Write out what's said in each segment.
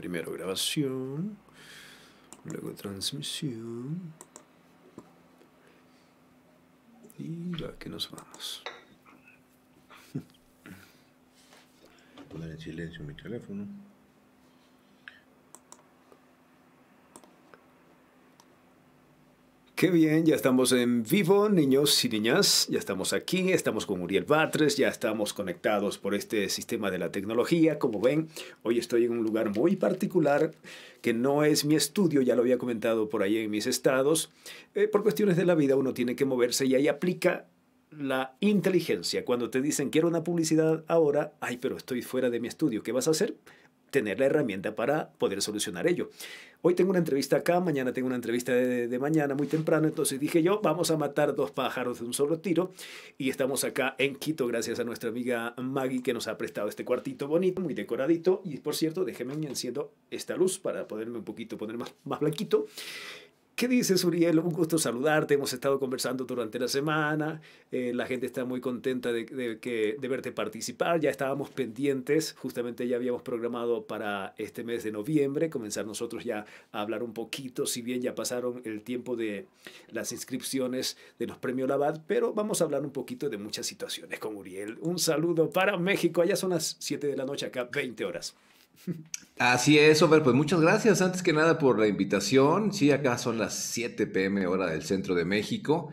Primero grabación, luego transmisión y la que nos vamos. Poner en silencio mi teléfono. Qué bien, ya estamos en vivo, niños y niñas, ya estamos aquí, estamos con Uriel Batres, ya estamos conectados por este sistema de la tecnología. Como ven, hoy estoy en un lugar muy particular que no es mi estudio, ya lo había comentado por ahí en mis estados. Eh, por cuestiones de la vida uno tiene que moverse y ahí aplica la inteligencia. Cuando te dicen quiero una publicidad ahora, ay, pero estoy fuera de mi estudio, ¿qué vas a hacer? tener la herramienta para poder solucionar ello. Hoy tengo una entrevista acá, mañana tengo una entrevista de, mañana muy temprano, entonces dije yo, vamos a matar dos pájaros de un solo tiro y estamos acá en Quito gracias a nuestra amiga Maggie que nos ha prestado este cuartito bonito, muy decoradito y por cierto, déjenme enciendo esta luz para poderme un poquito, poner más, más blanquito. ¿Qué dices, Uriel? Un gusto saludarte. Hemos estado conversando durante la semana. Eh, la gente está muy contenta de, que, de verte participar. Ya estábamos pendientes. Justamente ya habíamos programado para este mes de noviembre comenzar nosotros ya a hablar un poquito, si bien ya pasaron el tiempo de las inscripciones de los premios Labad, pero vamos a hablar un poquito de muchas situaciones con Uriel. Un saludo para México. Allá son las 7 de la noche, acá 20 horas. Así es, Over, pues muchas gracias antes que nada por la invitación. Sí, acá son las 7 pm hora del centro de México.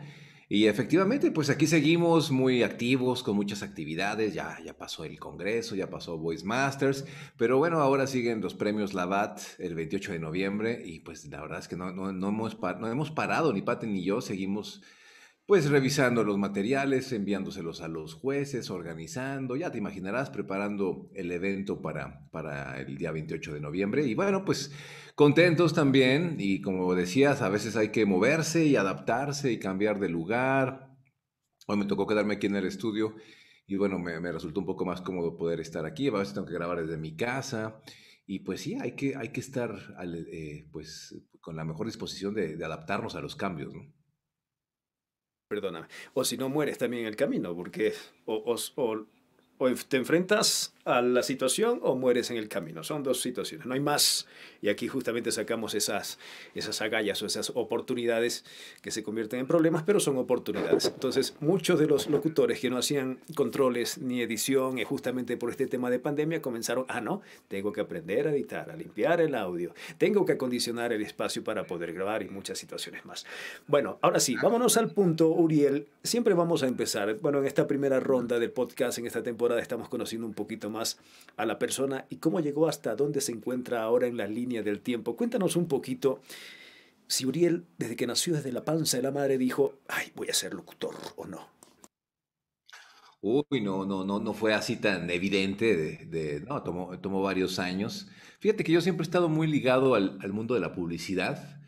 Y efectivamente, pues aquí seguimos muy activos, con muchas actividades. Ya, ya pasó el Congreso, ya pasó Voice Masters, pero bueno, ahora siguen los premios LAVAT el 28 de noviembre. Y pues la verdad es que no, hemos, no hemos parado, ni Pate ni yo, seguimos pues revisando los materiales, enviándoselos a los jueces, organizando, ya te imaginarás, preparando el evento para, para el día 28 de noviembre. Y bueno, pues contentos también y como decías, a veces hay que moverse y adaptarse y cambiar de lugar. Hoy me tocó quedarme aquí en el estudio y bueno, me, resultó un poco más cómodo poder estar aquí. A veces tengo que grabar desde mi casa. Y pues sí, hay que, hay que estar eh, pues, con la mejor disposición de adaptarnos a los cambios. ¿no? perdóname. O si no, mueres también en el camino, porque o, o, o o te enfrentas a la situación o mueres en el camino. Son dos situaciones, no hay más. Y aquí justamente sacamos esas, esas agallas o esas oportunidades que se convierten en problemas, pero son oportunidades. Entonces, muchos de los locutores que no hacían controles ni edición, eh, justamente por este tema de pandemia, comenzaron, ah, no, tengo que aprender a editar, a limpiar el audio, tengo que acondicionar el espacio para poder grabar y muchas situaciones más. Bueno, ahora sí, vámonos al punto, Uriel. Siempre vamos a empezar, bueno, en esta primera ronda del podcast, en esta temporada, estamos conociendo un poquito más a la persona y cómo llegó hasta dónde se encuentra ahora en la línea del tiempo. Cuéntanos un poquito si Uriel, desde que nació desde la panza de la madre, dijo, ay, voy a ser locutor o no. Uy, no, no, no, no fue así tan evidente. De, no, tomó, varios años. Fíjate que yo siempre he estado muy ligado al, mundo de la publicidad.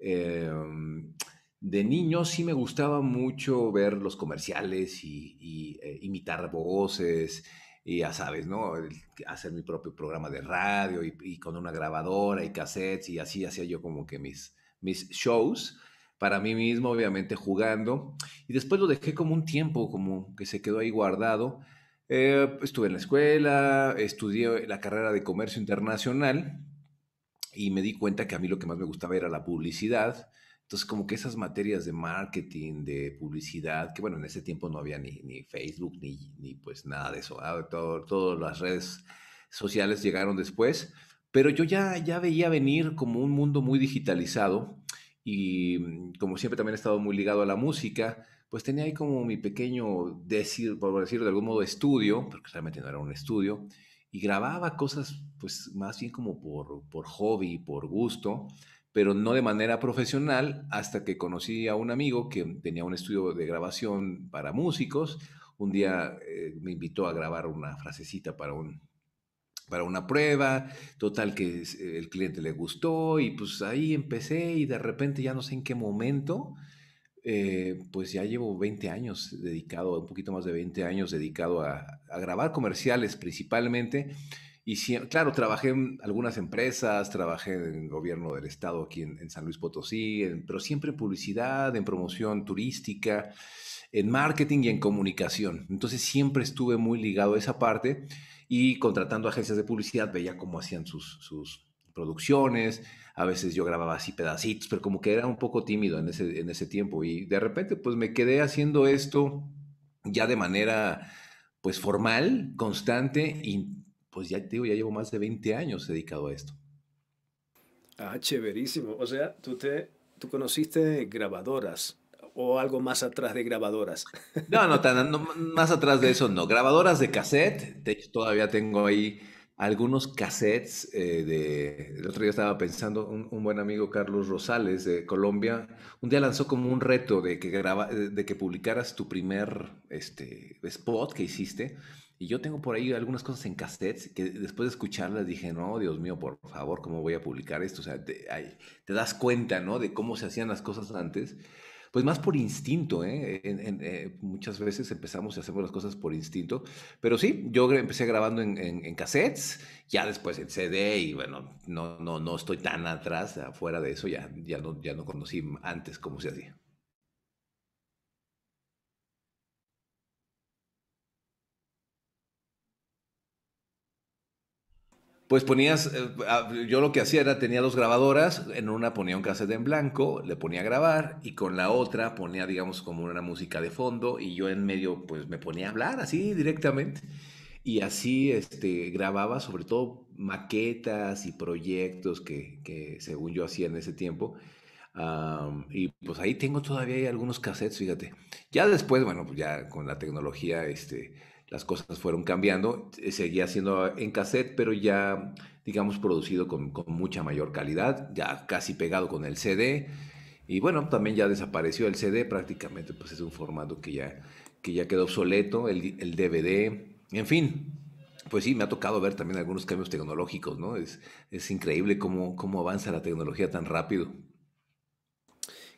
Em, de niño sí me gustaba mucho ver los comerciales y, eh, imitar voces, y ya sabes, ¿no? Hacer mi propio programa de radio y, con una grabadora y cassettes y así hacía yo como que mis, mis shows para mí mismo, obviamente jugando. Y después lo dejé como un tiempo, como que se quedó ahí guardado. Eh, estuve en la escuela, estudié la carrera de comercio internacional y me di cuenta que a mí lo que más me gustaba era la publicidad entonces, como que esas materias de marketing, de publicidad, que bueno, en ese tiempo no había ni, Facebook, ni, ni, pues nada de eso, ah, todas las redes sociales llegaron después, pero yo ya, ya veía venir como un mundo muy digitalizado y mm, como siempre también he estado muy ligado a la música, pues tenía ahí como mi pequeño, decir, por decirlo de algún modo, estudio, porque realmente no era un estudio, y grababa cosas pues más bien como por, por hobby, por gusto, pero no de manera profesional hasta que conocí a un amigo que tenía un estudio de grabación para músicos. Un día eh, me invitó a grabar una frasecita para un para una prueba, total que eh, el cliente le gustó y pues ahí empecé y de repente ya no sé en qué momento, eh, pues ya llevo 20 años dedicado, un poquito más de 20 años dedicado a grabar comerciales principalmente y claro, trabajé en algunas empresas, trabajé en el gobierno del estado aquí en, San Luis Potosí, pero siempre en publicidad, en promoción turística, en marketing y en comunicación. Entonces siempre estuve muy ligado a esa parte y contratando agencias de publicidad veía cómo hacían sus, sus producciones, a veces yo grababa así pedacitos, pero como que era un poco tímido en ese, en ese tiempo y de repente pues me quedé haciendo esto ya de manera pues formal, constante y pues ya llevo más de 20 años dedicado a esto. Ah, chéverísimo. O sea, tú te tú conociste grabadoras o algo más atrás de grabadoras. No, no, más atrás de eso no. Grabadoras de cassette, de hecho todavía tengo ahí algunos cassettes eh, de... El otro día estaba pensando, un, buen amigo Carlos Rosales de Colombia, un día lanzó como un reto de que, graba, de que publicaras tu primer este, spot que hiciste y yo tengo por ahí algunas cosas en cassettes que después de escucharlas dije, no, Dios mío, por favor, ¿cómo voy a publicar esto? O sea, te, te das cuenta, ¿no? De cómo se hacían las cosas antes. Pues más por instinto, ¿eh? En, eh, muchas veces empezamos y hacemos las cosas por instinto. Pero sí, yo empecé grabando en, en, cassettes, ya después en CD y bueno, no, no, no estoy tan atrás, afuera de eso, ya, ya, no, ya no conocí antes cómo se hacía. pues ponías, eh, yo lo que hacía era tenía dos grabadoras, en una ponía un cassette en blanco, le ponía a grabar y con la otra ponía, digamos, como una música de fondo y yo en medio pues me ponía a hablar así directamente y así este, grababa sobre todo maquetas y proyectos que, según yo hacía en ese tiempo. y pues ahí tengo todavía algunos cassettes, fíjate. Ya después, bueno, pues ya con la tecnología, este, las cosas fueron cambiando, eh, seguía siendo en cassette, pero ya, digamos, producido con, mucha mayor calidad, ya casi pegado con el CD. Y bueno, también ya desapareció el CD, prácticamente pues es un formato que ya, que ya quedó obsoleto, el, DVD, en fin. Pues sí, me ha tocado ver también algunos cambios tecnológicos, ¿no? Es, es increíble cómo, cómo avanza la tecnología tan rápido.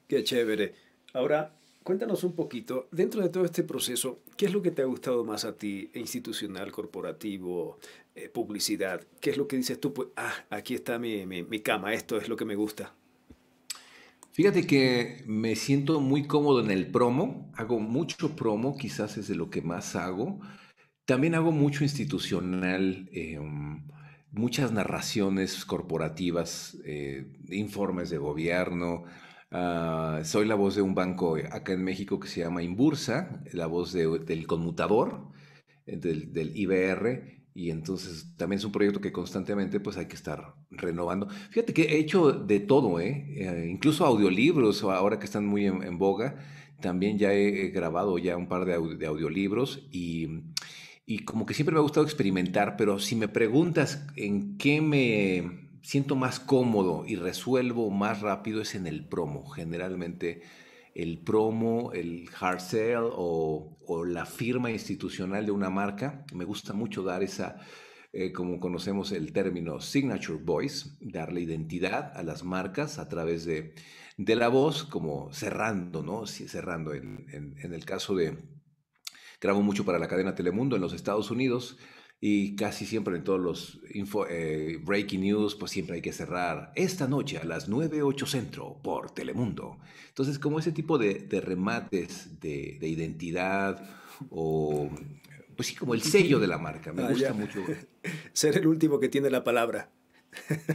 Qué chévere. Ahora, Cuéntanos un poquito, dentro de todo este proceso, ¿qué es lo que te ha gustado más a ti, e institucional, corporativo, eh, publicidad? ¿Qué es lo que dices tú? Pues, ah, aquí está mi, cama, esto es lo que me gusta. Fíjate que me siento muy cómodo en el promo, hago mucho promo, quizás es de lo que más hago. También hago mucho institucional, em, muchas narraciones corporativas, eh, informes de gobierno, Ah, soy la voz de un banco acá en México que se llama Imbursa, la voz del conmutador, eh, del, IBR, y entonces también es un proyecto que constantemente pues hay que estar renovando. Fíjate que he hecho de todo, ¿eh? eh incluso audiolibros ahora que están muy en, boga, también ya he, grabado ya un par de, audiolibros y como que siempre me ha gustado experimentar, pero si me preguntas en qué me siento más cómodo y resuelvo más rápido es en el promo. Generalmente el promo, el hard sale o, la firma institucional de una marca. Me gusta mucho dar esa, eh, como conocemos el término signature voice, darle identidad a las marcas a través de, la voz, como cerrando, ¿no? cerrando. en el caso de, grabo mucho para la cadena Telemundo en los Estados Unidos y casi siempre en todos los info, eh, breaking news, pues siempre hay que cerrar esta noche a las 9, centro por Telemundo. Entonces, como ese tipo de, remates de, identidad o, pues sí, como el sello de la marca, me ah, gusta mucho. Ser el último que tiene la palabra.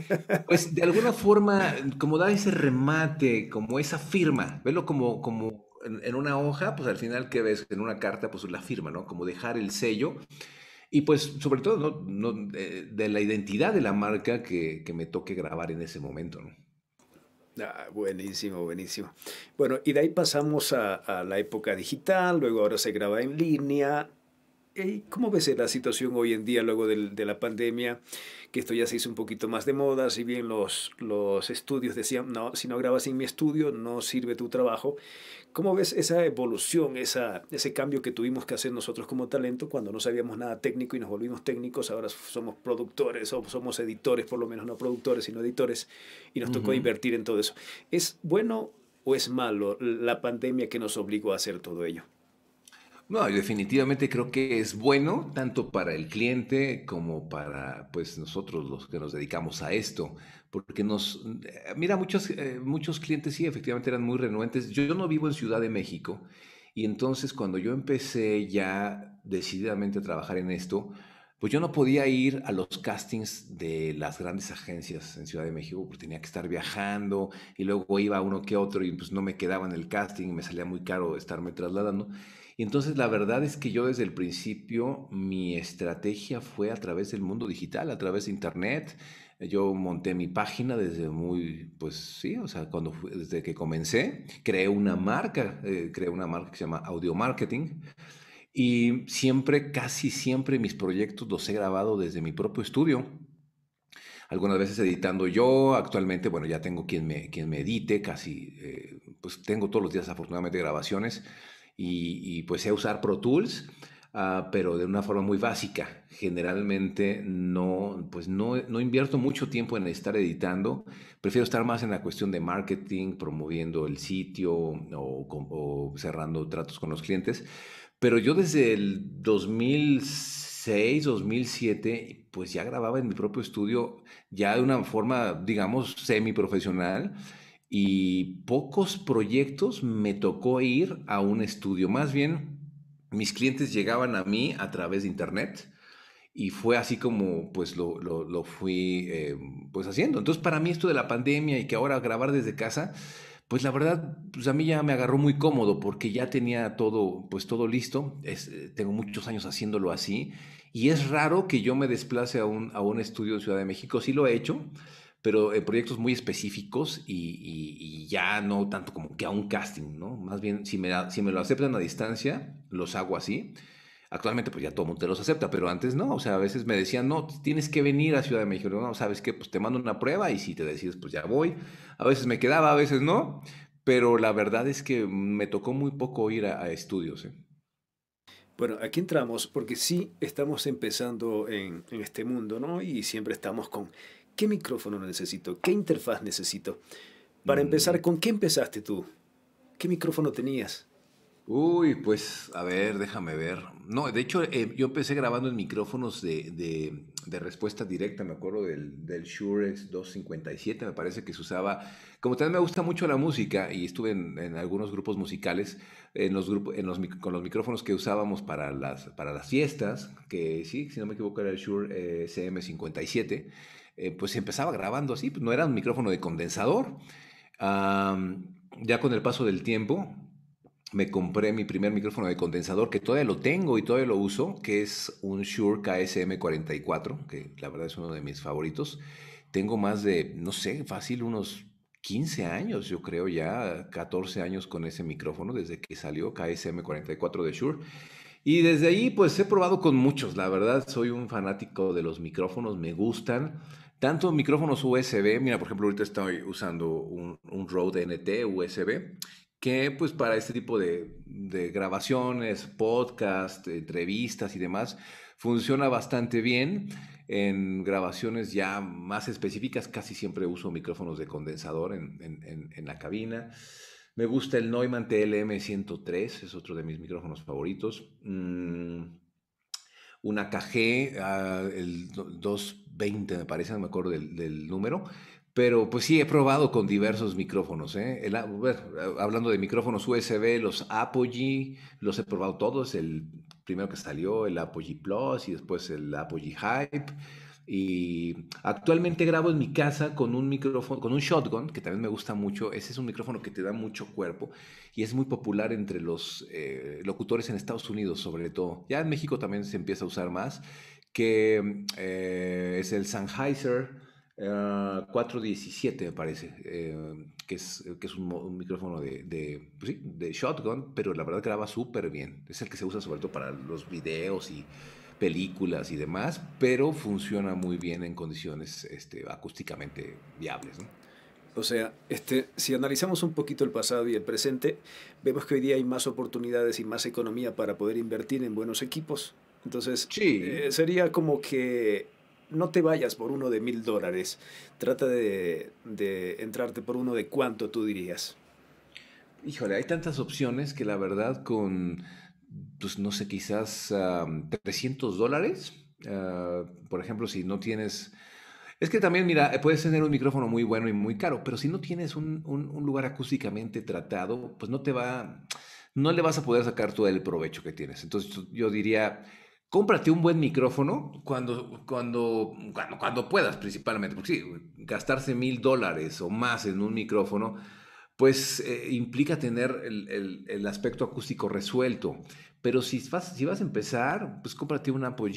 Pues de alguna forma, como da ese remate, como esa firma, velo como, como en, en una hoja, pues al final que ves en una carta, pues la firma, ¿no? Como dejar el sello y pues sobre todo eh, de, la identidad de la marca que, me toque grabar en ese momento. ¿no? Ah, buenísimo, buenísimo. Bueno, y de ahí pasamos a la época digital, luego ahora se graba en línea, ¿Cómo ves la situación hoy en día luego de la pandemia? Que esto ya se hizo un poquito más de moda, si bien los, los estudios decían, no, si no grabas en mi estudio no sirve tu trabajo. ¿Cómo ves esa evolución, ese cambio que tuvimos que hacer nosotros como talento cuando no sabíamos nada técnico y nos volvimos técnicos? Ahora somos productores o somos editores, por lo menos no productores, sino editores, y nos tocó invertir en todo eso. ¿Es bueno o es malo la pandemia que nos obligó a hacer todo ello? No, definitivamente creo que es bueno tanto para el cliente como para pues nosotros los que nos dedicamos a esto, porque nos eh, mira muchos eh, muchos clientes sí efectivamente eran muy renuentes. Yo no vivo en Ciudad de México y entonces cuando yo empecé ya decididamente a trabajar en esto, pues yo no podía ir a los castings de las grandes agencias en Ciudad de México porque tenía que estar viajando y luego iba uno que otro y pues no me quedaba en el casting, me salía muy caro estarme trasladando. Y entonces la verdad es que yo desde el principio mi estrategia fue a través del mundo digital, a través de internet. Yo monté mi página desde muy, pues sí, o sea, cuando desde que comencé, creé una marca, eh, creé una marca que se llama Audio Marketing. Y siempre, casi siempre mis proyectos los he grabado desde mi propio estudio. Algunas veces editando yo, actualmente, bueno, ya tengo quien me, quien me edite, casi, eh, pues tengo todos los días afortunadamente grabaciones y, pues sé usar Pro Tools. Ah, pero de una forma muy básica. Generalmente no, pues no, invierto mucho tiempo en estar editando. Prefiero estar más en la cuestión de marketing, promoviendo el sitio o, o cerrando tratos con los clientes. Pero yo desde el 2006, 2007, pues ya grababa en mi propio estudio, ya de una forma, digamos, semi profesional y pocos proyectos me tocó ir a un estudio. Más bien, mis clientes llegaban a mí a través de internet y fue así como pues lo, fui eh, pues haciendo. Entonces para mí esto de la pandemia y que ahora grabar desde casa, pues la verdad pues a mí ya me agarró muy cómodo porque ya tenía todo pues todo listo. Eh, tengo muchos años haciéndolo así y es raro que yo me desplace a un, a un estudio en Ciudad de México, sí lo he hecho pero eh, proyectos muy específicos y, ya no tanto como que a un casting, ¿no? Más bien, si me, si me lo aceptan a distancia, los hago así. Actualmente, pues ya todo el mundo te los acepta, pero antes no. O sea, a veces me decían, no, tienes que venir a Ciudad de México. No, ¿sabes qué? Pues te mando una prueba y si te decides, pues ya voy. A veces me quedaba, a veces no. Pero la verdad es que me tocó muy poco ir a, estudios. ¿eh? Bueno, aquí entramos porque sí estamos empezando en, en este mundo, ¿no? Y siempre estamos con ¿Qué micrófono necesito? ¿Qué interfaz necesito? Para mm. empezar, ¿con qué empezaste tú? ¿Qué micrófono tenías? Uy, pues, a ver, déjame ver. No, de hecho, eh, yo empecé grabando en micrófonos de, respuesta directa, me acuerdo del, Shure x 257, me parece que se usaba. Como también me gusta mucho la música y estuve en, algunos grupos musicales, en los grupos, con los micrófonos que usábamos para las, para las fiestas, que sí, si no me equivoco era el Shure sm eh, CM57. Eh, pues empezaba grabando así, pues, no era un micrófono de condensador. ya con el paso del tiempo me compré mi primer micrófono de condensador que todavía lo tengo y todavía lo uso, que es un Shure KSM44, que la verdad es uno de mis favoritos. Tengo más de, no sé, fácil unos 15 años, yo creo ya, 14 años con ese micrófono desde que salió KSM44 de Shure. Y desde ahí pues he probado con muchos, la verdad soy un fanático de los micrófonos, me gustan. Tanto micrófonos USB, mira, por ejemplo, ahorita estoy usando un, Rode NT USB, que pues para este tipo de, grabaciones, podcast, entrevistas y demás, funciona bastante bien. En grabaciones ya más específicas casi siempre uso micrófonos de condensador en, la cabina. Me gusta el Neumann TLM103, es otro de mis micrófonos favoritos. Mm, una KG, ah, el 2 20, me parece, no me acuerdo del, número, pero pues sí, he probado con diversos micrófonos. ¿eh? El, hablando de micrófonos USB, los Apogee, los he probado todos. El primero que salió, el Apogee Plus y después el Apogee Hype. Y actualmente grabo en mi casa con un micrófono, con un shotgun, que también me gusta mucho. Ese es un micrófono que te da mucho cuerpo y es muy popular entre los eh, locutores en Estados Unidos, sobre todo. Ya en México también se empieza a usar más que mm, eh, es el Sennheiser 417, eh, me parece, eh, que, es, es un, micrófono de, pues de, shotgun, pero la verdad graba súper bien. Es el que se usa sobre todo para los videos y películas y demás, pero funciona muy bien en condiciones este, acústicamente viables. O sea, este, si analizamos un poquito el pasado y el presente, vemos que hoy día hay más oportunidades y más economía para poder invertir en buenos equipos, entonces, sí. Eh, sería como que no te vayas por uno de mil dólares. Trata de, entrarte por uno de cuánto tú dirías. Híjole, hay tantas opciones que la verdad con, pues no sé, quizás 300 dólares, ah, por ejemplo, si no tienes... Es que también, mira, eh, puedes tener un micrófono muy bueno y muy caro, pero si no tienes un, un lugar acústicamente tratado, pues no te va, no le vas a poder sacar todo el provecho que tienes. Entonces yo diría, cómprate un buen micrófono cuando, cuando, cuando, puedas principalmente, porque sí, gastarse mil dólares o más en un micrófono, pues eh, implica tener el, aspecto acústico resuelto. Pero si vas, si vas a empezar, pues cómprate un Apple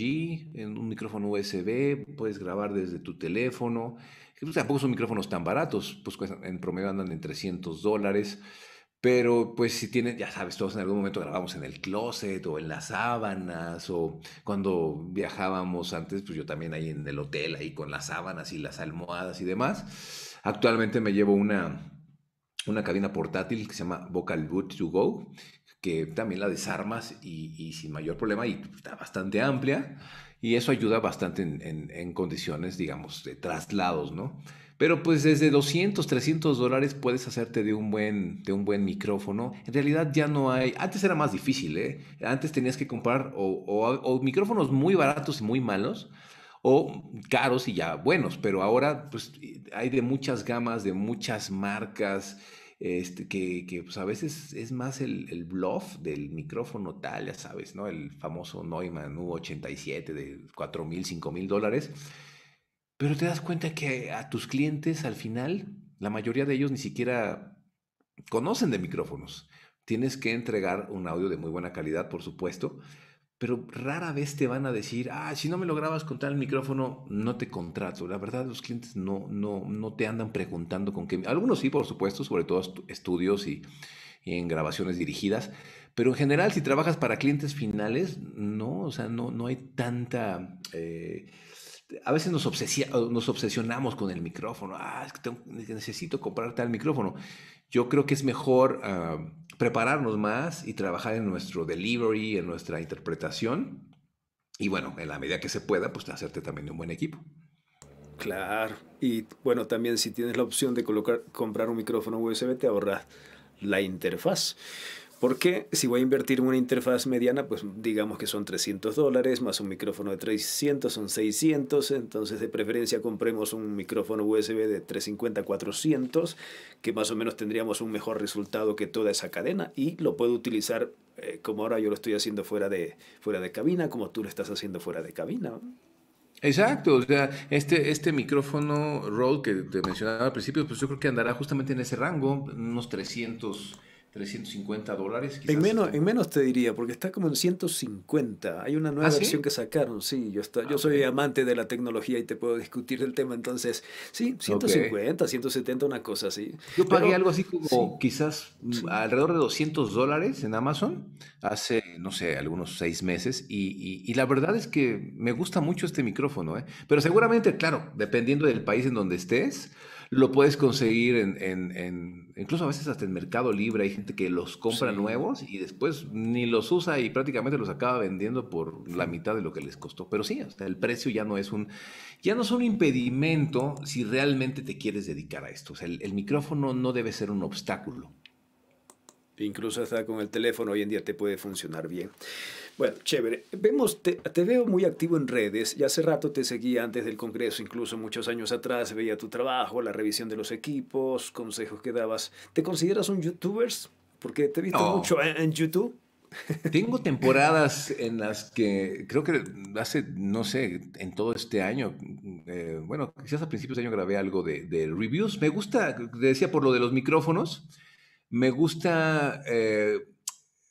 en un micrófono USB, puedes grabar desde tu teléfono. Pues tampoco son micrófonos tan baratos, pues en promedio andan en 300 dólares. Pero pues si tienen, ya sabes, todos en algún momento grabamos en el closet o en las sábanas o cuando viajábamos antes, pues yo también ahí en el hotel, ahí con las sábanas y las almohadas y demás. Actualmente me llevo una, una cabina portátil que se llama Vocal Boot to Go, que también la desarmas y, y sin mayor problema y está bastante amplia y eso ayuda bastante en, en, en condiciones, digamos, de traslados, ¿no? Pero pues desde 200, 300 dólares puedes hacerte de un buen, de un buen micrófono. En realidad ya no hay, antes era más difícil, ¿eh? Antes tenías que comprar o, micrófonos muy baratos y muy malos o caros y ya buenos, pero ahora pues hay de muchas gamas, de muchas marcas, este, que, pues a veces es más el, el, bluff del micrófono tal, ya sabes, ¿no? El famoso Neumann U87 de 4,000, 5,000 dólares pero te das cuenta que a tus clientes al final, la mayoría de ellos ni siquiera conocen de micrófonos. Tienes que entregar un audio de muy buena calidad, por supuesto, pero rara vez te van a decir, ah, si no me lo grabas con tal micrófono, no te contrato. La verdad, los clientes no, no, no te andan preguntando con qué. Algunos sí, por supuesto, sobre todo estudios y, en grabaciones dirigidas, pero en general, si trabajas para clientes finales, no, o sea, no, no hay tanta. Eh, este, a veces nos, nos obsesionamos con el micrófono. Ah, es que necesito comprar tal micrófono. Yo creo que es mejor ah, prepararnos más y trabajar en nuestro delivery, en nuestra interpretación. Y bueno, en la medida que se pueda, pues hacerte también un buen equipo. Claro. Y bueno, también si tienes la opción de colocar, comprar un micrófono USB, te ahorras la interfaz. Porque si voy a invertir en una interfaz mediana, pues digamos que son 300 dólares, más un micrófono de 300 son 600, entonces de preferencia compremos un micrófono USB de 350 400, que más o menos tendríamos un mejor resultado que toda esa cadena y lo puedo utilizar eh, como ahora yo lo estoy haciendo fuera de, fuera de cabina, como tú lo estás haciendo fuera de cabina. Exacto, o sea, este, este micrófono Rode que te mencionaba al principio, pues yo creo que andará justamente en ese rango, unos 300 350 dólares. Quizás. En, menos, en menos te diría, porque está como en 150. Hay una nueva ¿Ah, versión que sacaron, sí. Yo, está, yo ah, soy amante de la tecnología y te puedo discutir el tema, entonces, sí, 150, 170, una cosa así. Yo pagué algo así como quizás alrededor de 200 dólares en Amazon hace, no sé, algunos seis meses. Y, y, y, la verdad es que me gusta mucho este micrófono, ¿eh? Pero seguramente, claro, dependiendo del país en donde estés, lo puedes conseguir en, en, incluso a veces hasta en Mercado Libre hay gente que los compra nuevos y después ni los usa y prácticamente los acaba vendiendo por la mitad de lo que les costó. Pero sí, hasta el precio ya no es un, ya no es un impedimento si realmente te quieres dedicar a esto. O sea, el, el micrófono no debe ser un obstáculo. Incluso hasta con el teléfono hoy en día te puede funcionar bien. Bueno, chévere. Vemos, te, veo muy activo en redes. Ya hace rato te seguía antes del Congreso, incluso muchos años atrás veía tu trabajo, la revisión de los equipos, consejos que dabas. ¿Te consideras un youtuber? Porque te he visto mucho en, YouTube. Tengo temporadas en las que creo que hace, no sé, en todo este año, eh, bueno, quizás a principios de año grabé algo de, reviews. Me gusta, decía por lo de los micrófonos, me gusta eh,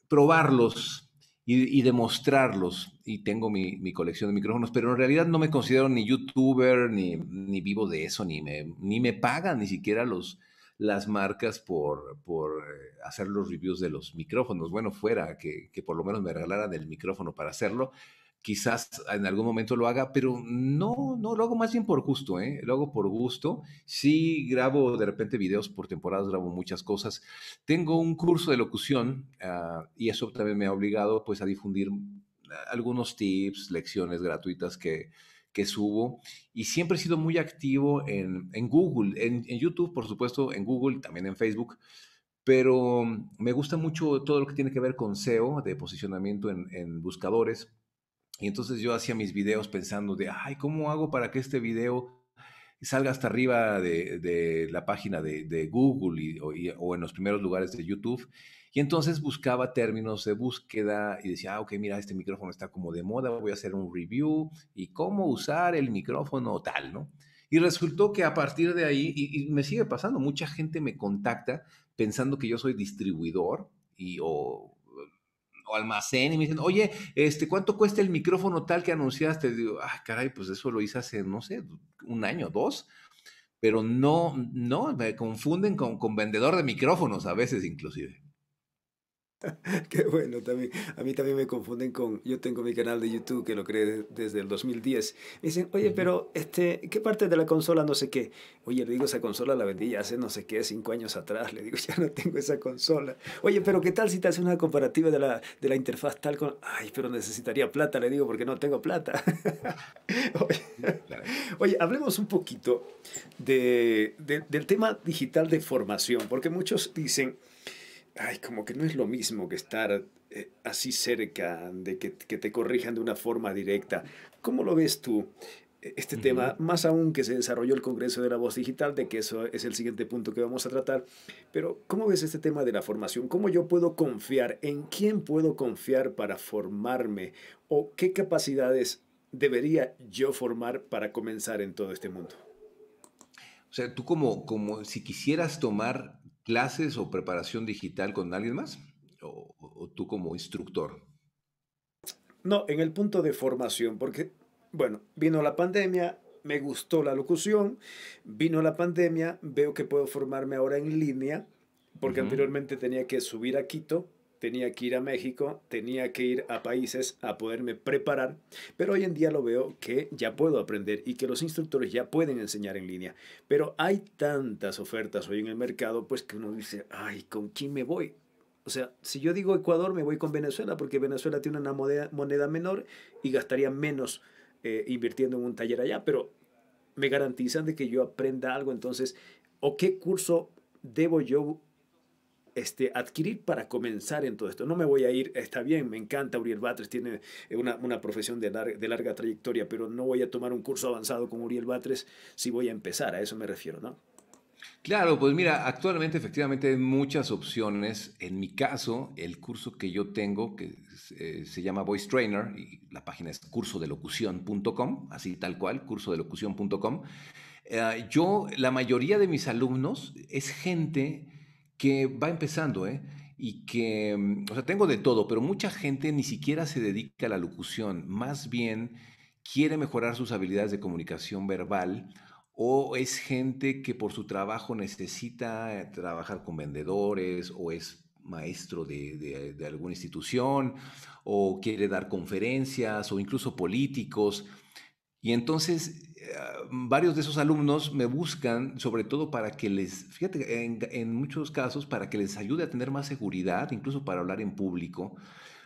probarlos y, demostrarlos. Y tengo mi, colección de micrófonos, pero en realidad no me considero ni youtuber, ni, ni vivo de eso, ni me, ni me pagan ni siquiera los, las marcas por, por, eh, hacer los reviews de los micrófonos. Bueno, fuera que, que por lo menos me regalaran el micrófono para hacerlo, quizás en algún momento lo haga, pero no, no, lo hago más bien por gusto, ¿eh? Lo hago por gusto. Sí grabo de repente videos por temporadas, grabo muchas cosas. Tengo un curso de locución ah, y eso también me ha obligado pues a difundir algunos tips, lecciones gratuitas que, que subo y siempre he sido muy activo en, en Google, en, YouTube, por supuesto, en Google, también en Facebook pero me gusta mucho todo lo que tiene que ver con SEO, de posicionamiento en, en buscadores, y entonces yo hacía mis videos pensando de, ay, ¿cómo hago para que este video salga hasta arriba de, la página de, Google o, en los primeros lugares de YouTube? Y entonces buscaba términos de búsqueda y decía, ah, ok, mira, este micrófono está como de moda, voy a hacer un review y cómo usar el micrófono tal, ¿no? Y resultó que a partir de ahí, y, y me sigue pasando, mucha gente me contacta pensando que yo soy distribuidor y o o almacén y me dicen, oye, este, ¿cuánto cuesta el micrófono tal que anunciaste? Digo, ah, caray, pues eso lo hice hace, no sé, un año, dos. Pero no, no, me confunden con, con vendedor de micrófonos a veces inclusive. Qué bueno, también. A mí también me confunden con. Yo tengo mi canal de YouTube que lo creé desde el 2010. Me dicen, oye, pero este, ¿qué parte de la consola no sé qué? Oye, le digo, esa consola la vendí ya hace no sé qué, cinco años atrás. Le digo, ya no tengo esa consola. Oye, pero ¿qué tal si te haces una comparativa de la, de la interfaz tal con. Ay, pero necesitaría plata, le digo, porque no tengo plata. oye, hablemos un poquito del tema digital de formación, porque muchos dicen ay, como que no es lo mismo que estar eh, así cerca, de que, te corrijan de una forma directa. ¿Cómo lo ves tú? E, este tema, más aún que se desarrolló el Congreso de la Voz Digital, de que eso es el siguiente punto que vamos a tratar, pero ¿cómo ves este tema de la formación? ¿Cómo yo puedo confiar? ¿En quién puedo confiar para formarme? ¿O qué capacidades debería yo formar para comenzar en todo este mundo? O sea, tú como, como si quisieras tomar clases o preparación digital con alguien más? ¿O, tú como instructor? No, en el punto de formación, porque, bueno, vino la pandemia, me gustó la locución, vino la pandemia, veo que puedo formarme ahora en línea, porque anteriormente tenía que subir a Quito tenía que ir a México, tenía que ir a países a poderme preparar, pero hoy en día lo veo que ya puedo aprender y que los instructores ya pueden enseñar en línea. Pero hay tantas ofertas hoy en el mercado, pues que uno dice, ay, ¿con quién me voy? O sea, si yo digo Ecuador, me voy con Venezuela, porque Venezuela tiene una moneda, menor y gastaría menos eh, invirtiendo en un taller allá, pero me garantizan de que yo aprenda algo, entonces, ¿o qué curso debo yo este, adquirir para comenzar en todo esto? No me voy a ir, está bien, me encanta, Uriel Batres tiene eh, una, profesión de, larga trayectoria, pero no voy a tomar un curso avanzado con Uriel Batres si voy a empezar, a eso me refiero, ¿no? Claro, pues mira, actualmente efectivamente hay muchas opciones. En mi caso, el curso que yo tengo, que eh, se llama Voice Trainer, y la página es cursodelocución.com, así tal cual, cursodelocución.com. Eh, yo, la mayoría de mis alumnos es gente que va empezando, ¿eh? Y que, mm, o sea, tengo de todo, pero mucha gente ni siquiera se dedica a la locución, más bien quiere mejorar sus habilidades de comunicación verbal o es gente que por su trabajo necesita eh, trabajar con vendedores o es maestro de, alguna institución o quiere dar conferencias o incluso políticos. Y entonces eh, varios de esos alumnos me buscan sobre todo para que les, fíjate, en, muchos casos, para que les ayude a tener más seguridad, incluso para hablar en público,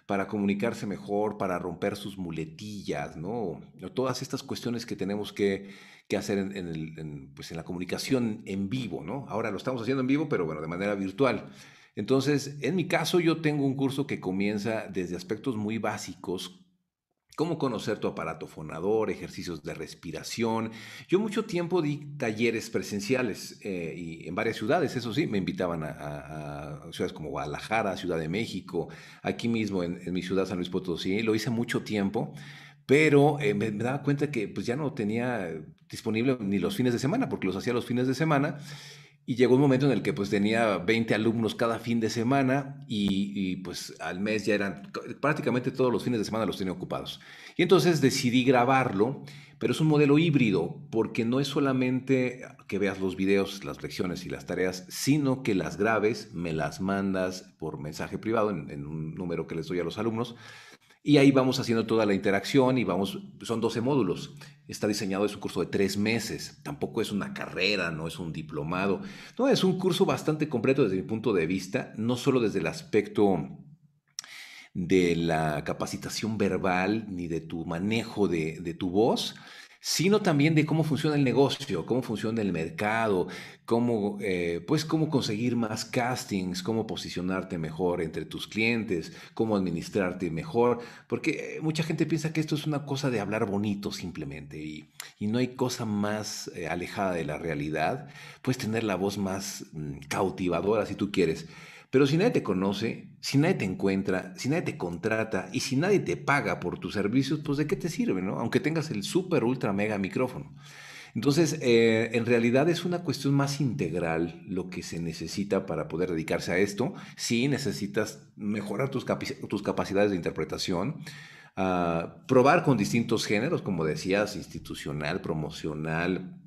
para comunicarse mejor, para romper sus muletillas, ¿no? Todas estas cuestiones que tenemos que, hacer en, pues, en la comunicación en vivo, ¿no? Ahora lo estamos haciendo en vivo, pero bueno, de manera virtual. Entonces, en mi caso, yo tengo un curso que comienza desde aspectos muy básicos cómo conocer tu aparato fonador, ejercicios de respiración. Yo mucho tiempo di talleres presenciales eh, y en varias ciudades, eso sí, me invitaban a, ciudades como Guadalajara, Ciudad de México, aquí mismo en, mi ciudad San Luis Potosí, lo hice mucho tiempo pero eh, me, daba cuenta que pues ya no tenía disponible ni los fines de semana, porque los hacía los fines de semana, y llegó un momento en el que pues tenía 20 alumnos cada fin de semana y, pues al mes ya eran prácticamente todos los fines de semana los tenía ocupados. Y entonces decidí grabarlo, pero es un modelo híbrido porque no es solamente que veas los videos, las lecciones y las tareas, sino que las grabes, me las mandas por mensaje privado en un número que les doy a los alumnos y ahí vamos haciendo toda la interacción y vamos, son 12 módulos. Está diseñado, es un curso de tres meses. Tampoco es una carrera, no es un diplomado. No, es un curso bastante completo desde mi punto de vista, no solo desde el aspecto de la capacitación verbal ni de tu manejo de, de tu voz, sino también de cómo funciona el negocio, cómo funciona el mercado, cómo, eh, pues, cómo conseguir más castings, cómo posicionarte mejor entre tus clientes, cómo administrarte mejor, porque eh, mucha gente piensa que esto es una cosa de hablar bonito simplemente y, y no hay cosa más eh, alejada de la realidad, pues tener la voz más mm, cautivadora si tú quieres. Pero si nadie te conoce, si nadie te encuentra, si nadie te contrata y si nadie te paga por tus servicios, pues de qué te sirve, ¿no? Aunque tengas el super, ultra, mega micrófono. Entonces, eh, en realidad es una cuestión más integral lo que se necesita para poder dedicarse a esto. Sí, necesitas mejorar tus, tus capacidades de interpretación, ah, probar con distintos géneros, como decías, institucional, promocional,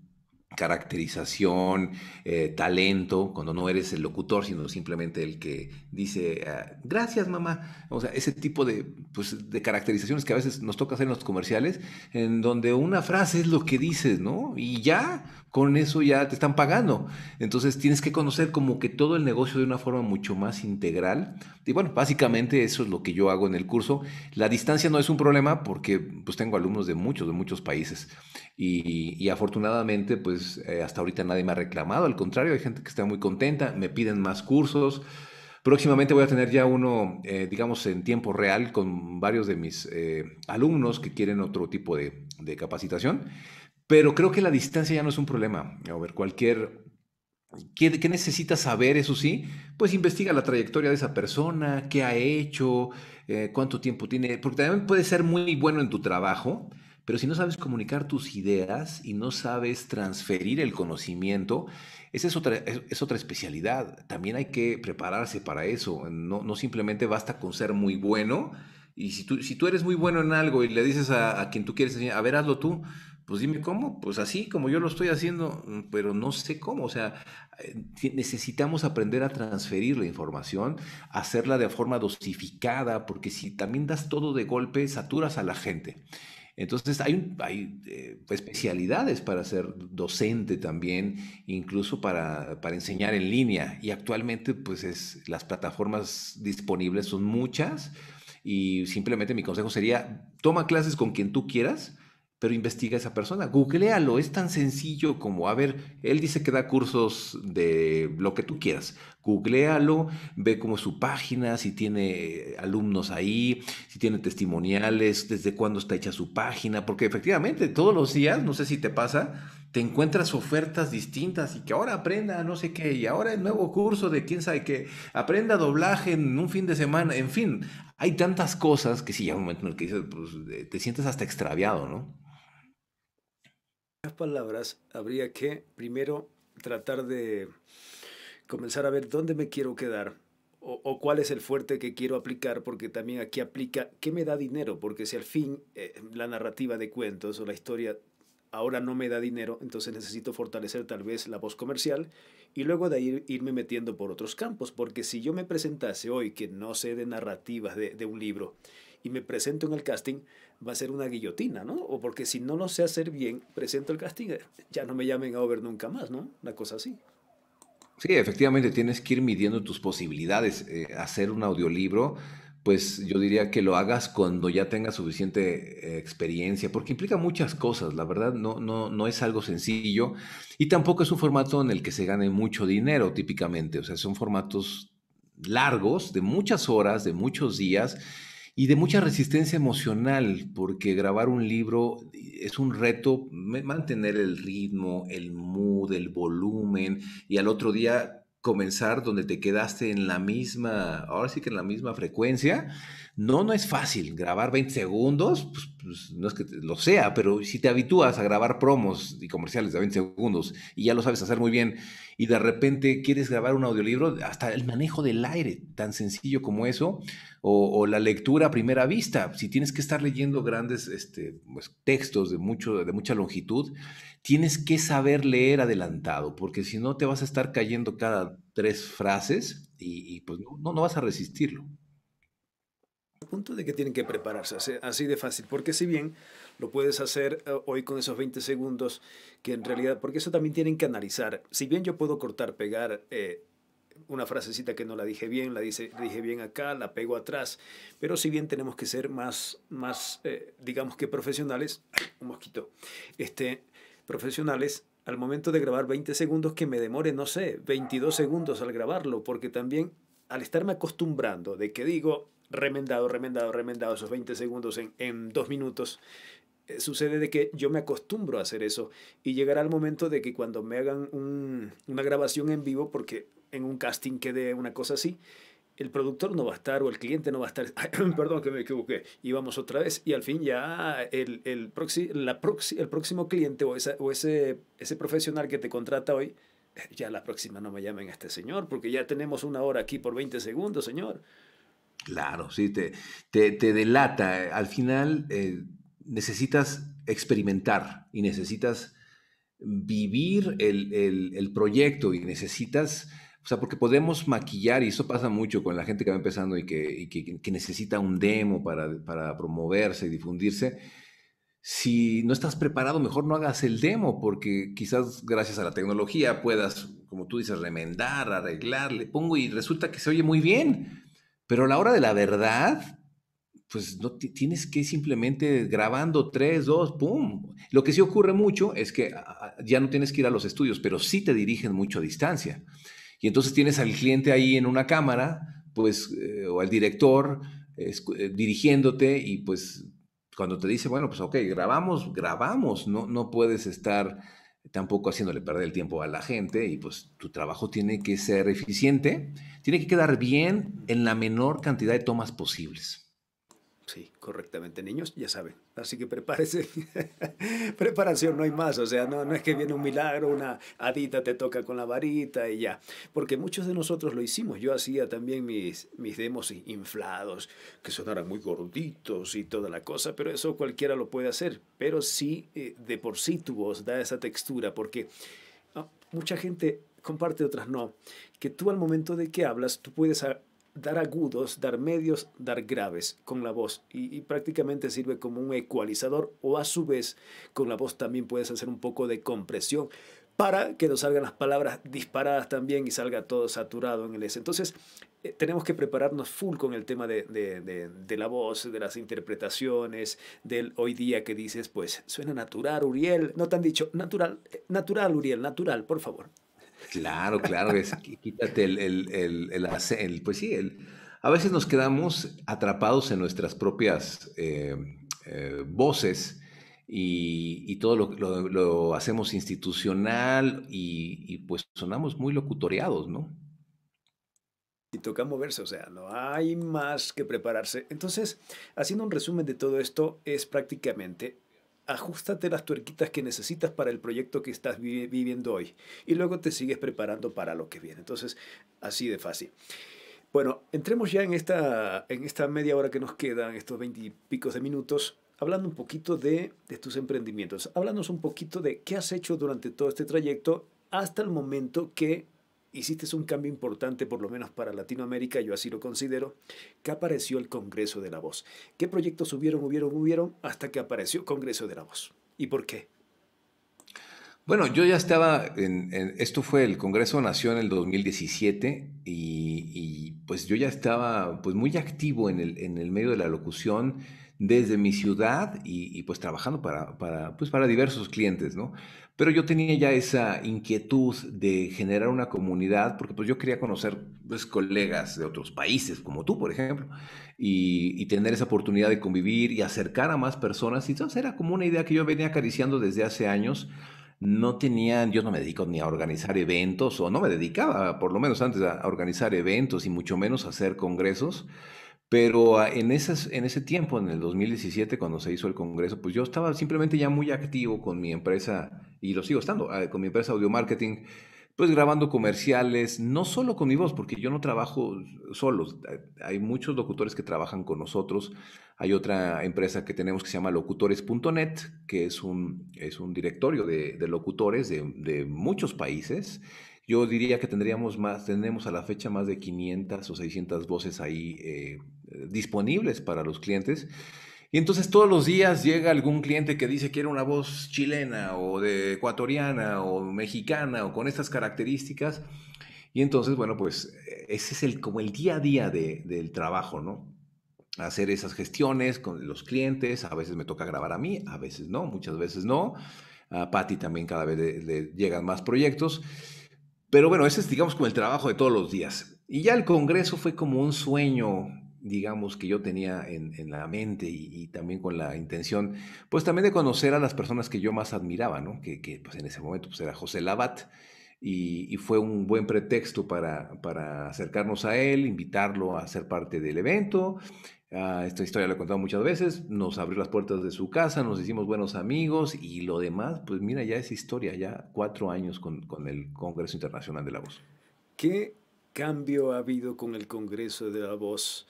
caracterización, eh, talento, cuando no eres el locutor, sino simplemente el que dice, ah, gracias mamá. O sea, ese tipo de, pues, de caracterizaciones que a veces nos toca hacer en los comerciales, en donde una frase es lo que dices, ¿no? Y ya, con eso ya te están pagando. Entonces tienes que conocer como que todo el negocio de una forma mucho más integral. Y bueno, básicamente eso es lo que yo hago en el curso. La distancia no es un problema porque pues tengo alumnos de muchos, de muchos países. y, y afortunadamente, pues pues, eh, hasta ahorita nadie me ha reclamado, al contrario, hay gente que está muy contenta, me piden más cursos. Próximamente voy a tener ya uno, eh, digamos, en tiempo real con varios de mis eh, alumnos que quieren otro tipo de, capacitación, pero creo que la distancia ya no es un problema. A ver, cualquier... ¿Qué, ¿Qué necesitas saber, eso sí? Pues investiga la trayectoria de esa persona, qué ha hecho, cuánto tiempo tiene, porque también puede ser muy bueno en tu trabajo, pero si no sabes comunicar tus ideas y no sabes transferir el conocimiento, esa es otra, es, otra especialidad. También hay que prepararse para eso. No, simplemente basta con ser muy bueno. Y si tú, si tú eres muy bueno en algo y le dices a, a quien tú quieres enseñar, a ver, hazlo tú, pues dime cómo, pues así como yo lo estoy haciendo, mm, pero no sé cómo, o sea, eh, necesitamos aprender a transferir la información, hacerla de forma dosificada, porque si también das todo de golpe, saturas a la gente. Entonces hay, eh, especialidades para ser docente también, incluso para, para, enseñar en línea. Y actualmente pues las plataformas disponibles son muchas y simplemente mi consejo sería, toma clases con quien tú quieras pero investiga a esa persona, googlealo, es tan sencillo como, a ver, él dice que da cursos de lo que tú quieras, googlealo, ve cómo es su página, si tiene alumnos ahí, si tiene testimoniales, desde cuándo está hecha su página, porque efectivamente todos los días, no sé si te pasa, te encuentras ofertas distintas y que ahora aprenda no sé qué, y ahora el nuevo curso de quién sabe qué, aprenda doblaje en un fin de semana, en fin, hay tantas cosas que sí, ya un momento en el que dices, pues, te sientes hasta extraviado, ¿no? palabras, habría que primero tratar de comenzar a ver dónde me quiero quedar o, cuál es el fuerte que quiero aplicar, porque también aquí aplica qué me da dinero, porque si al fin eh, la narrativa de cuentos o la historia ahora no me da dinero, entonces necesito fortalecer tal vez la voz comercial y luego de ahí irme metiendo por otros campos, porque si yo me presentase hoy que no sé de narrativas de un libro y me presento en el casting, va a ser una guillotina, ¿no? O porque si no lo sé hacer bien, presento el casting, eh, ya no me llamen a Over nunca más, ¿no? Una cosa así. Sí, efectivamente, tienes que ir midiendo tus posibilidades. Eh, hacer un audiolibro, pues yo diría que lo hagas cuando ya tengas suficiente eh, experiencia, porque implica muchas cosas, la verdad, no, no, no es algo sencillo y tampoco es un formato en el que se gane mucho dinero típicamente, o sea, son formatos largos, de muchas horas, de muchos días y de mucha mm. resistencia emocional, porque grabar un libro es un reto mantener el ritmo, el mood, el volumen, y al otro día comenzar donde te quedaste en la misma, ahora sí que en la misma frecuencia no, no es fácil grabar 20 segundos, pues, pues, no es que lo sea, pero si te habitúas a grabar promos y comerciales de 20 segundos y ya lo sabes hacer muy bien y de repente quieres grabar un audiolibro, hasta el manejo del aire, tan sencillo como eso, o, la lectura a primera vista, si tienes que estar leyendo grandes este, pues, textos de, mucho, de mucha longitud, tienes que saber leer adelantado, porque si no te vas a estar cayendo cada tres frases y, y pues no, no vas a resistirlo punto de que tienen que prepararse, así de fácil, porque si bien lo puedes hacer eh, hoy con esos 20 segundos, que en realidad, porque eso también tienen que analizar, si bien yo puedo cortar, pegar eh, una frasecita que no la dije bien, la, dice, dije bien acá, la pego atrás, pero si bien tenemos que ser más, más eh, digamos que profesionales, un mosquito, este, profesionales, al momento de grabar 20 segundos que me demore, no sé, 22 segundos al grabarlo, porque también al estarme acostumbrando de que digo remendado, remendado, remendado esos 20 segundos en, dos minutos, eh, sucede de que yo me acostumbro a hacer eso y llegará el momento de que cuando me hagan una grabación en vivo, porque en un casting quede una cosa así, el productor no va a estar o el cliente no va a estar, perdón que me equivoqué, y otra vez, y al fin ya el, el, la el próximo cliente o, o ese, ese profesional que te contrata hoy, ya la próxima no me llamen a este señor, porque ya tenemos una hora aquí por 20 segundos, señor. Claro, sí, te, te, delata. Al final eh, necesitas experimentar y necesitas vivir el, proyecto y necesitas, o sea, porque podemos maquillar y eso pasa mucho con la gente que va empezando y que, necesita un demo para, para promoverse y difundirse si no estás preparado, mejor no hagas el demo, porque quizás gracias a la tecnología puedas, como tú dices, remendar, arreglar, le pongo y resulta que se oye muy bien. Pero a la hora de la verdad, pues no tienes que simplemente grabando tres, dos, ¡pum! Lo que sí ocurre mucho es que ah, ah, ya no tienes que ir a los estudios, pero sí te dirigen mucho a distancia. Y entonces tienes al cliente ahí en una cámara, pues, eh, o al director, eh, dirigiéndote y pues cuando te dice, bueno, pues ok, grabamos, grabamos, no, no puedes estar tampoco haciéndole perder el tiempo a la gente y pues tu trabajo tiene que ser eficiente, tiene que quedar bien en la menor cantidad de tomas posibles. Sí, correctamente, niños, ya saben. Así que prepárense, Preparación no hay más, o sea, no, no es que viene un milagro, una adita te toca con la varita y ya. Porque muchos de nosotros lo hicimos. Yo hacía también mis, mis demos inflados, que sonaran muy gorditos y toda la cosa, pero eso cualquiera lo puede hacer. Pero sí, eh, de por sí tu voz da esa textura, porque ah, mucha gente comparte, otras no, que tú al momento de que hablas, tú puedes dar agudos, dar medios, dar graves con la voz y, prácticamente sirve como un ecualizador o a su vez con la voz también puedes hacer un poco de compresión para que nos salgan las palabras disparadas también y salga todo saturado en el S. Entonces eh, tenemos que prepararnos full con el tema de, de, la voz, de las interpretaciones, del hoy día que dices, pues suena natural, Uriel, no te han dicho natural, eh, natural, Uriel, natural, por favor. Claro, claro, es, quítate el, el, el, el, pues sí, a veces nos quedamos atrapados en nuestras propias eh, eh, voces y, todo lo, hacemos institucional y, y pues sonamos muy locutoreados, ¿no? y toca moverse, o sea, no hay más que prepararse. Entonces, haciendo un resumen de todo esto, es prácticamente ajustate las tuerquitas que necesitas para el proyecto que estás viviendo hoy y luego te sigues preparando para lo que viene. Entonces, así de fácil. Bueno, entremos ya en esta, en esta media hora que nos quedan, estos veintipicos de minutos, hablando un poquito de, de tus emprendimientos. Háblanos un poquito de qué has hecho durante todo este trayecto hasta el momento que hiciste un cambio importante, por lo menos para Latinoamérica, yo así lo considero, que apareció el Congreso de la Voz. ¿Qué proyectos hubieron, hubieron, hubieron hasta que apareció el Congreso de la Voz? ¿Y por qué? Bueno, yo ya estaba en, esto fue el Congreso nació en el 2017 y, pues yo ya estaba pues muy activo en el, en el medio de la locución desde mi ciudad y, pues trabajando para, para, pues para diversos clientes, ¿no? Pero yo tenía ya esa inquietud de generar una comunidad porque pues yo quería conocer pues, colegas de otros países, como tú, por ejemplo, y, tener esa oportunidad de convivir y acercar a más personas. Y entonces era como una idea que yo venía acariciando desde hace años no tenían, yo no me dedico ni a organizar eventos, o no me dedicaba, por lo menos antes, a organizar eventos y mucho menos a hacer congresos. Pero ah, en, esas, en ese tiempo, en el 2017, cuando se hizo el Congreso, pues yo estaba simplemente ya muy activo con mi empresa, y lo sigo estando, ah, con mi empresa Audio Marketing, pues grabando comerciales, no solo con mi voz, porque yo no trabajo solo ah, Hay muchos locutores que trabajan con nosotros. Hay otra empresa que tenemos que se llama locutores.net, que es un, es un directorio de, locutores de, de muchos países. Yo diría que tendríamos más, tenemos a la fecha más de 500 o 600 voces ahí eh, disponibles para los clientes. Y entonces todos los días llega algún cliente que dice que quiere una voz chilena o de ecuatoriana o mexicana o con estas características. Y entonces, bueno, pues e-, ese es el, como el día a día del trabajo, ¿no? Hacer esas gestiones con los clientes. A veces me toca grabar a mí, a veces no, muchas veces no. A Patti también cada vez le, llegan más proyectos. Pero bueno, ese es, digamos, como el trabajo de todos los días. Y ya el Congreso fue como un sueño digamos, que yo tenía en, la mente y, también con la intención, pues también de conocer a las personas que yo más admiraba, ¿no? Que, pues en ese momento pues, era José Labat y, fue un buen pretexto para, acercarnos a él, invitarlo a ser parte del evento. Ah, esta historia la he contado muchas veces, nos abrió las puertas de su casa, nos hicimos buenos amigos y lo demás, pues mira, ya es historia, ya cuatro años con, con el Congreso Internacional de la Voz. ¿Qué cambio ha habido con el Congreso de la Voz?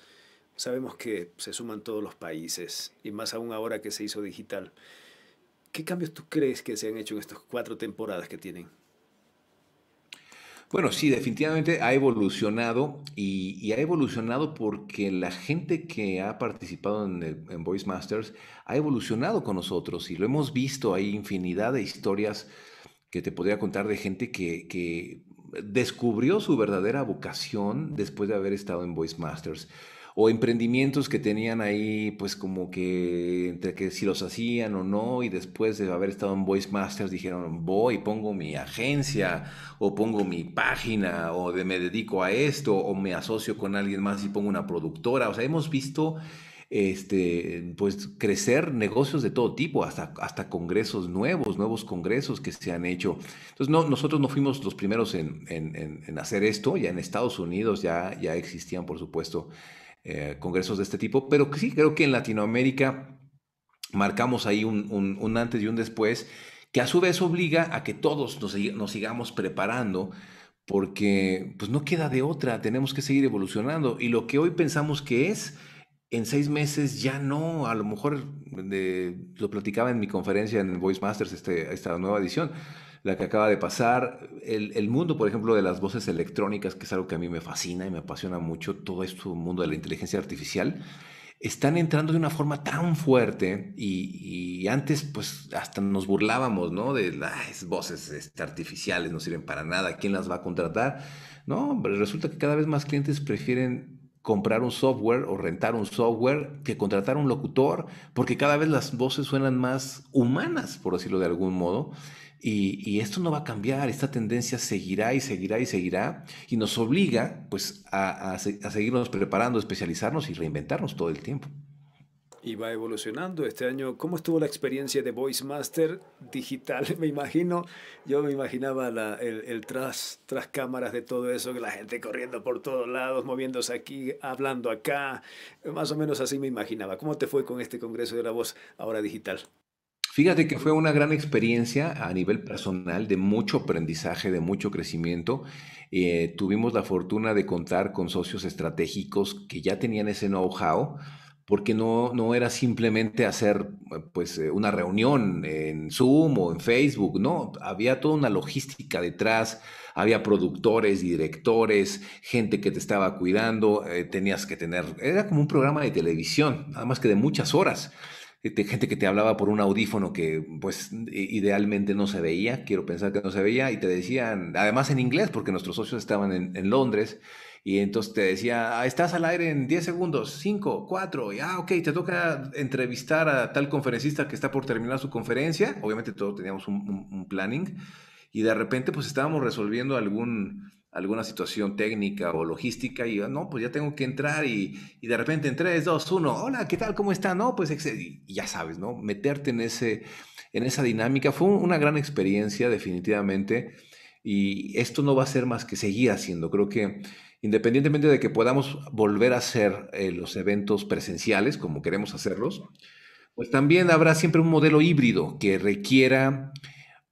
Sabemos que se suman todos los países y más aún ahora que se hizo digital. ¿Qué cambios tú crees que se han hecho en estas cuatro temporadas que tienen? Bueno, sí, definitivamente ha evolucionado y, ha evolucionado porque la gente que ha participado en, Voice Masters ha evolucionado con nosotros y lo hemos visto. Hay infinidad de historias que te podría contar de gente que, que descubrió su verdadera vocación después de haber estado en Voice Masters o emprendimientos que tenían ahí, pues como que entre que si los hacían o no, y después de haber estado en Voice Masters dijeron, voy, pongo mi agencia, o pongo mi página, o de, me dedico a esto, o me asocio con alguien más y pongo una productora. O sea, hemos visto este, pues crecer negocios de todo tipo, hasta, hasta congresos nuevos, nuevos congresos que se han hecho. Entonces, no, nosotros no fuimos los primeros en, hacer esto, ya en Estados Unidos ya, ya existían, por supuesto, eh, congresos de este tipo, pero sí creo que en Latinoamérica marcamos ahí un, antes y un después, que a su vez obliga a que todos nos, sigamos preparando porque pues no queda de otra, tenemos que seguir evolucionando y lo que hoy pensamos que es, en seis meses ya no, a lo mejor lo platicaba en mi conferencia en Voice Masters, este, esta nueva edición, la que acaba de pasar, el, mundo, por ejemplo, de las voces electrónicas, que es algo que a mí me fascina y me apasiona mucho, todo este mundo de la inteligencia artificial, están entrando de una forma tan fuerte y, antes pues hasta nos burlábamos, ¿no? De las voces este, artificiales no sirven para nada, ¿quién las va a contratar? No, resulta que cada vez más clientes prefieren comprar un software o rentar un software que contratar un locutor, porque cada vez las voces suenan más humanas, por decirlo de algún modo. Y, esto no va a cambiar, esta tendencia seguirá y seguirá y seguirá y nos obliga pues a, seguirnos preparando, especializarnos y reinventarnos todo el tiempo. Y va evolucionando este año. ¿Cómo estuvo la experiencia de Voice Master digital? Me imagino, yo me imaginaba el, el, tras, tras cámaras de todo eso, la gente corriendo por todos lados, moviéndose aquí, hablando acá. Más o menos así me imaginaba. ¿Cómo te fue con este Congreso de la Voz ahora digital? Fíjate que fue una gran experiencia a nivel personal, de mucho aprendizaje, de mucho crecimiento. Eh, tuvimos la fortuna de contar con socios estratégicos que ya tenían ese know-how, porque no, no era simplemente hacer pues, eh, una reunión en Zoom o en Facebook, no, había toda una logística detrás, había productores, directores, gente que te estaba cuidando, eh, tenías que tener, era como un programa de televisión, nada más que de muchas horas gente que te hablaba por un audífono que pues idealmente no se veía, quiero pensar que no se veía, y te decían, además en inglés, porque nuestros socios estaban en, Londres, y entonces te decía, ah, estás al aire en 10 segundos, 5, 4, y ah, ok, te toca entrevistar a tal conferencista que está por terminar su conferencia, obviamente todos teníamos un planning, y de repente pues estábamos resolviendo algún alguna situación técnica o logística y no, pues ya tengo que entrar y, de repente en 3, 2, 1, hola, ¿qué tal? ¿Cómo está? No, pues y ya sabes, ¿no? Meterte en, ese, en esa dinámica fue una gran experiencia definitivamente y esto no va a ser más que seguir haciendo. Creo que independientemente de que podamos volver a hacer eh, los eventos presenciales como queremos hacerlos, pues también habrá siempre un modelo híbrido que requiera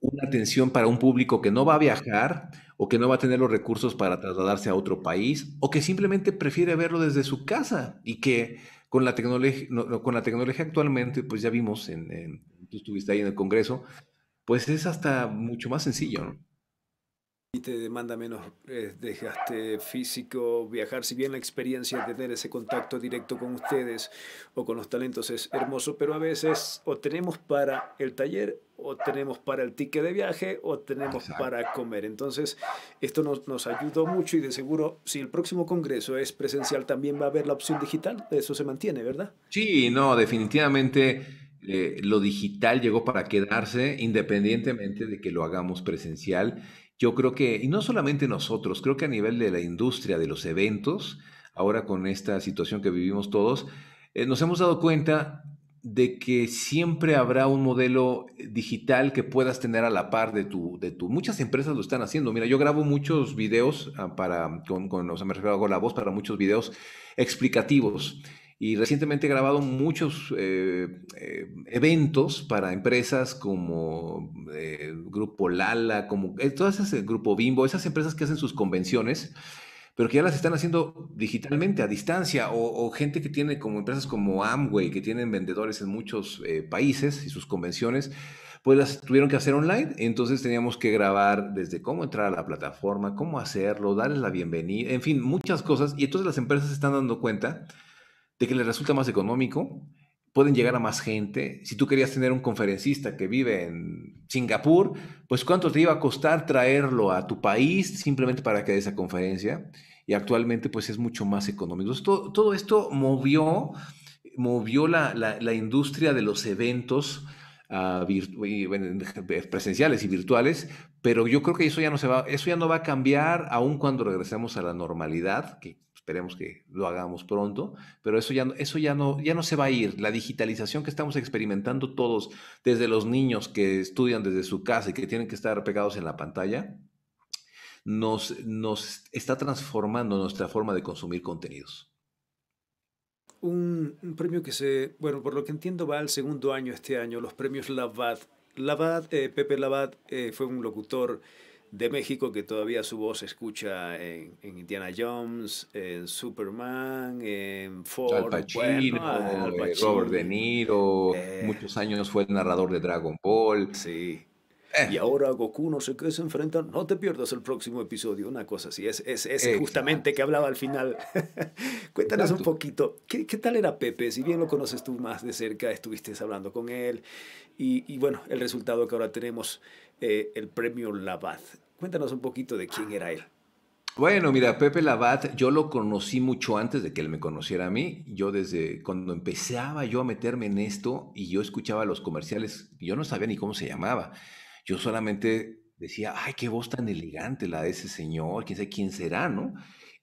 una atención para un público que no va a viajar o que no va a tener los recursos para trasladarse a otro país, o que simplemente prefiere verlo desde su casa y que con la, con la tecnología actualmente, pues ya vimos, en, tú estuviste ahí en el Congreso, pues es hasta mucho más sencillo, ¿no? y te demanda menos eh, desgaste físico viajar, si bien la experiencia de tener ese contacto directo con ustedes o con los talentos es hermoso, pero a veces o tenemos para el taller o tenemos para el ticket de viaje o tenemos para comer. Entonces, esto nos, nos ayudó mucho y de seguro, si el próximo congreso es presencial, también va a haber la opción digital. Eso se mantiene, ¿verdad? Sí, no, definitivamente. Eh, lo digital llegó para quedarse independientemente de que lo hagamos presencial yo creo que, y no solamente nosotros, creo que a nivel de la industria de los eventos, ahora con esta situación que vivimos todos, eh, nos hemos dado cuenta de que siempre habrá un modelo eh, digital que puedas tener a la par de tu, de tu. Muchas empresas lo están haciendo. Mira, yo grabo muchos videos ah, para, con, con o sea, me refiero a la voz para muchos videos explicativos y recientemente he grabado muchos eh, eh, eventos para empresas como eh, Grupo Lala, como todas esas, el Grupo Bimbo, esas empresas que hacen sus convenciones, pero que ya las están haciendo digitalmente, a distancia, o, o gente que tiene como empresas como Amway, que tienen vendedores en muchos países y sus convenciones pues las tuvieron que hacer online, entonces teníamos que grabar desde cómo entrar a la plataforma, cómo hacerlo, darles la bienvenida, en fin, muchas cosas, y entonces las empresas se están dando cuenta de que les resulta más económico, pueden llegar a más gente. Si tú querías tener un conferencista que vive en Singapur, pues cuánto te iba a costar traerlo a tu país simplemente para que dé esa conferencia. Y actualmente pues es mucho más económico. todo, esto movió, movió la, industria de los eventos. Ah, eh, presenciales y virtuales, pero yo creo que eso ya no se va, eso ya no va a cambiar aún cuando regresemos a la normalidad, Queremos que lo hagamos pronto, pero eso ya, eso ya, no, ya no se va a ir. La digitalización que estamos experimentando todos, desde los niños que estudian desde su casa y que tienen que estar pegados en la pantalla, nos, nos está transformando nuestra forma de consumir contenidos. Un, premio que se, bueno, por lo que entiendo va al segundo año este año, los premios Lavad. Lavad, eh, Pepe Lavad eh, fue un locutor de México que todavía su voz se escucha en, Indiana Jones, en Superman, en Ford, Al eh, Pacino, Robert De Niro, eh. muchos años fue el narrador de Dragon Ball. Sí. Eh. Y ahora Goku no sé qué se enfrenta. No te pierdas el próximo episodio, una cosa así. Es, es, justamente que hablaba al final. Cuéntanos un poquito, ¿qué, tal era Pepe? Si bien lo conoces tú más de cerca, estuviste hablando con él. Y, bueno, el resultado que ahora tenemos, el premio Labad. Cuéntanos un poquito de quién era él. Bueno, mira, Pepe Lavat, yo lo conocí mucho antes de que él me conociera a mí. Yo desde cuando empezaba yo a meterme en esto y yo escuchaba los comerciales, yo no sabía ni cómo se llamaba. Yo solamente decía, ay, qué voz tan elegante la de ese señor, quién sé quién será, ¿no?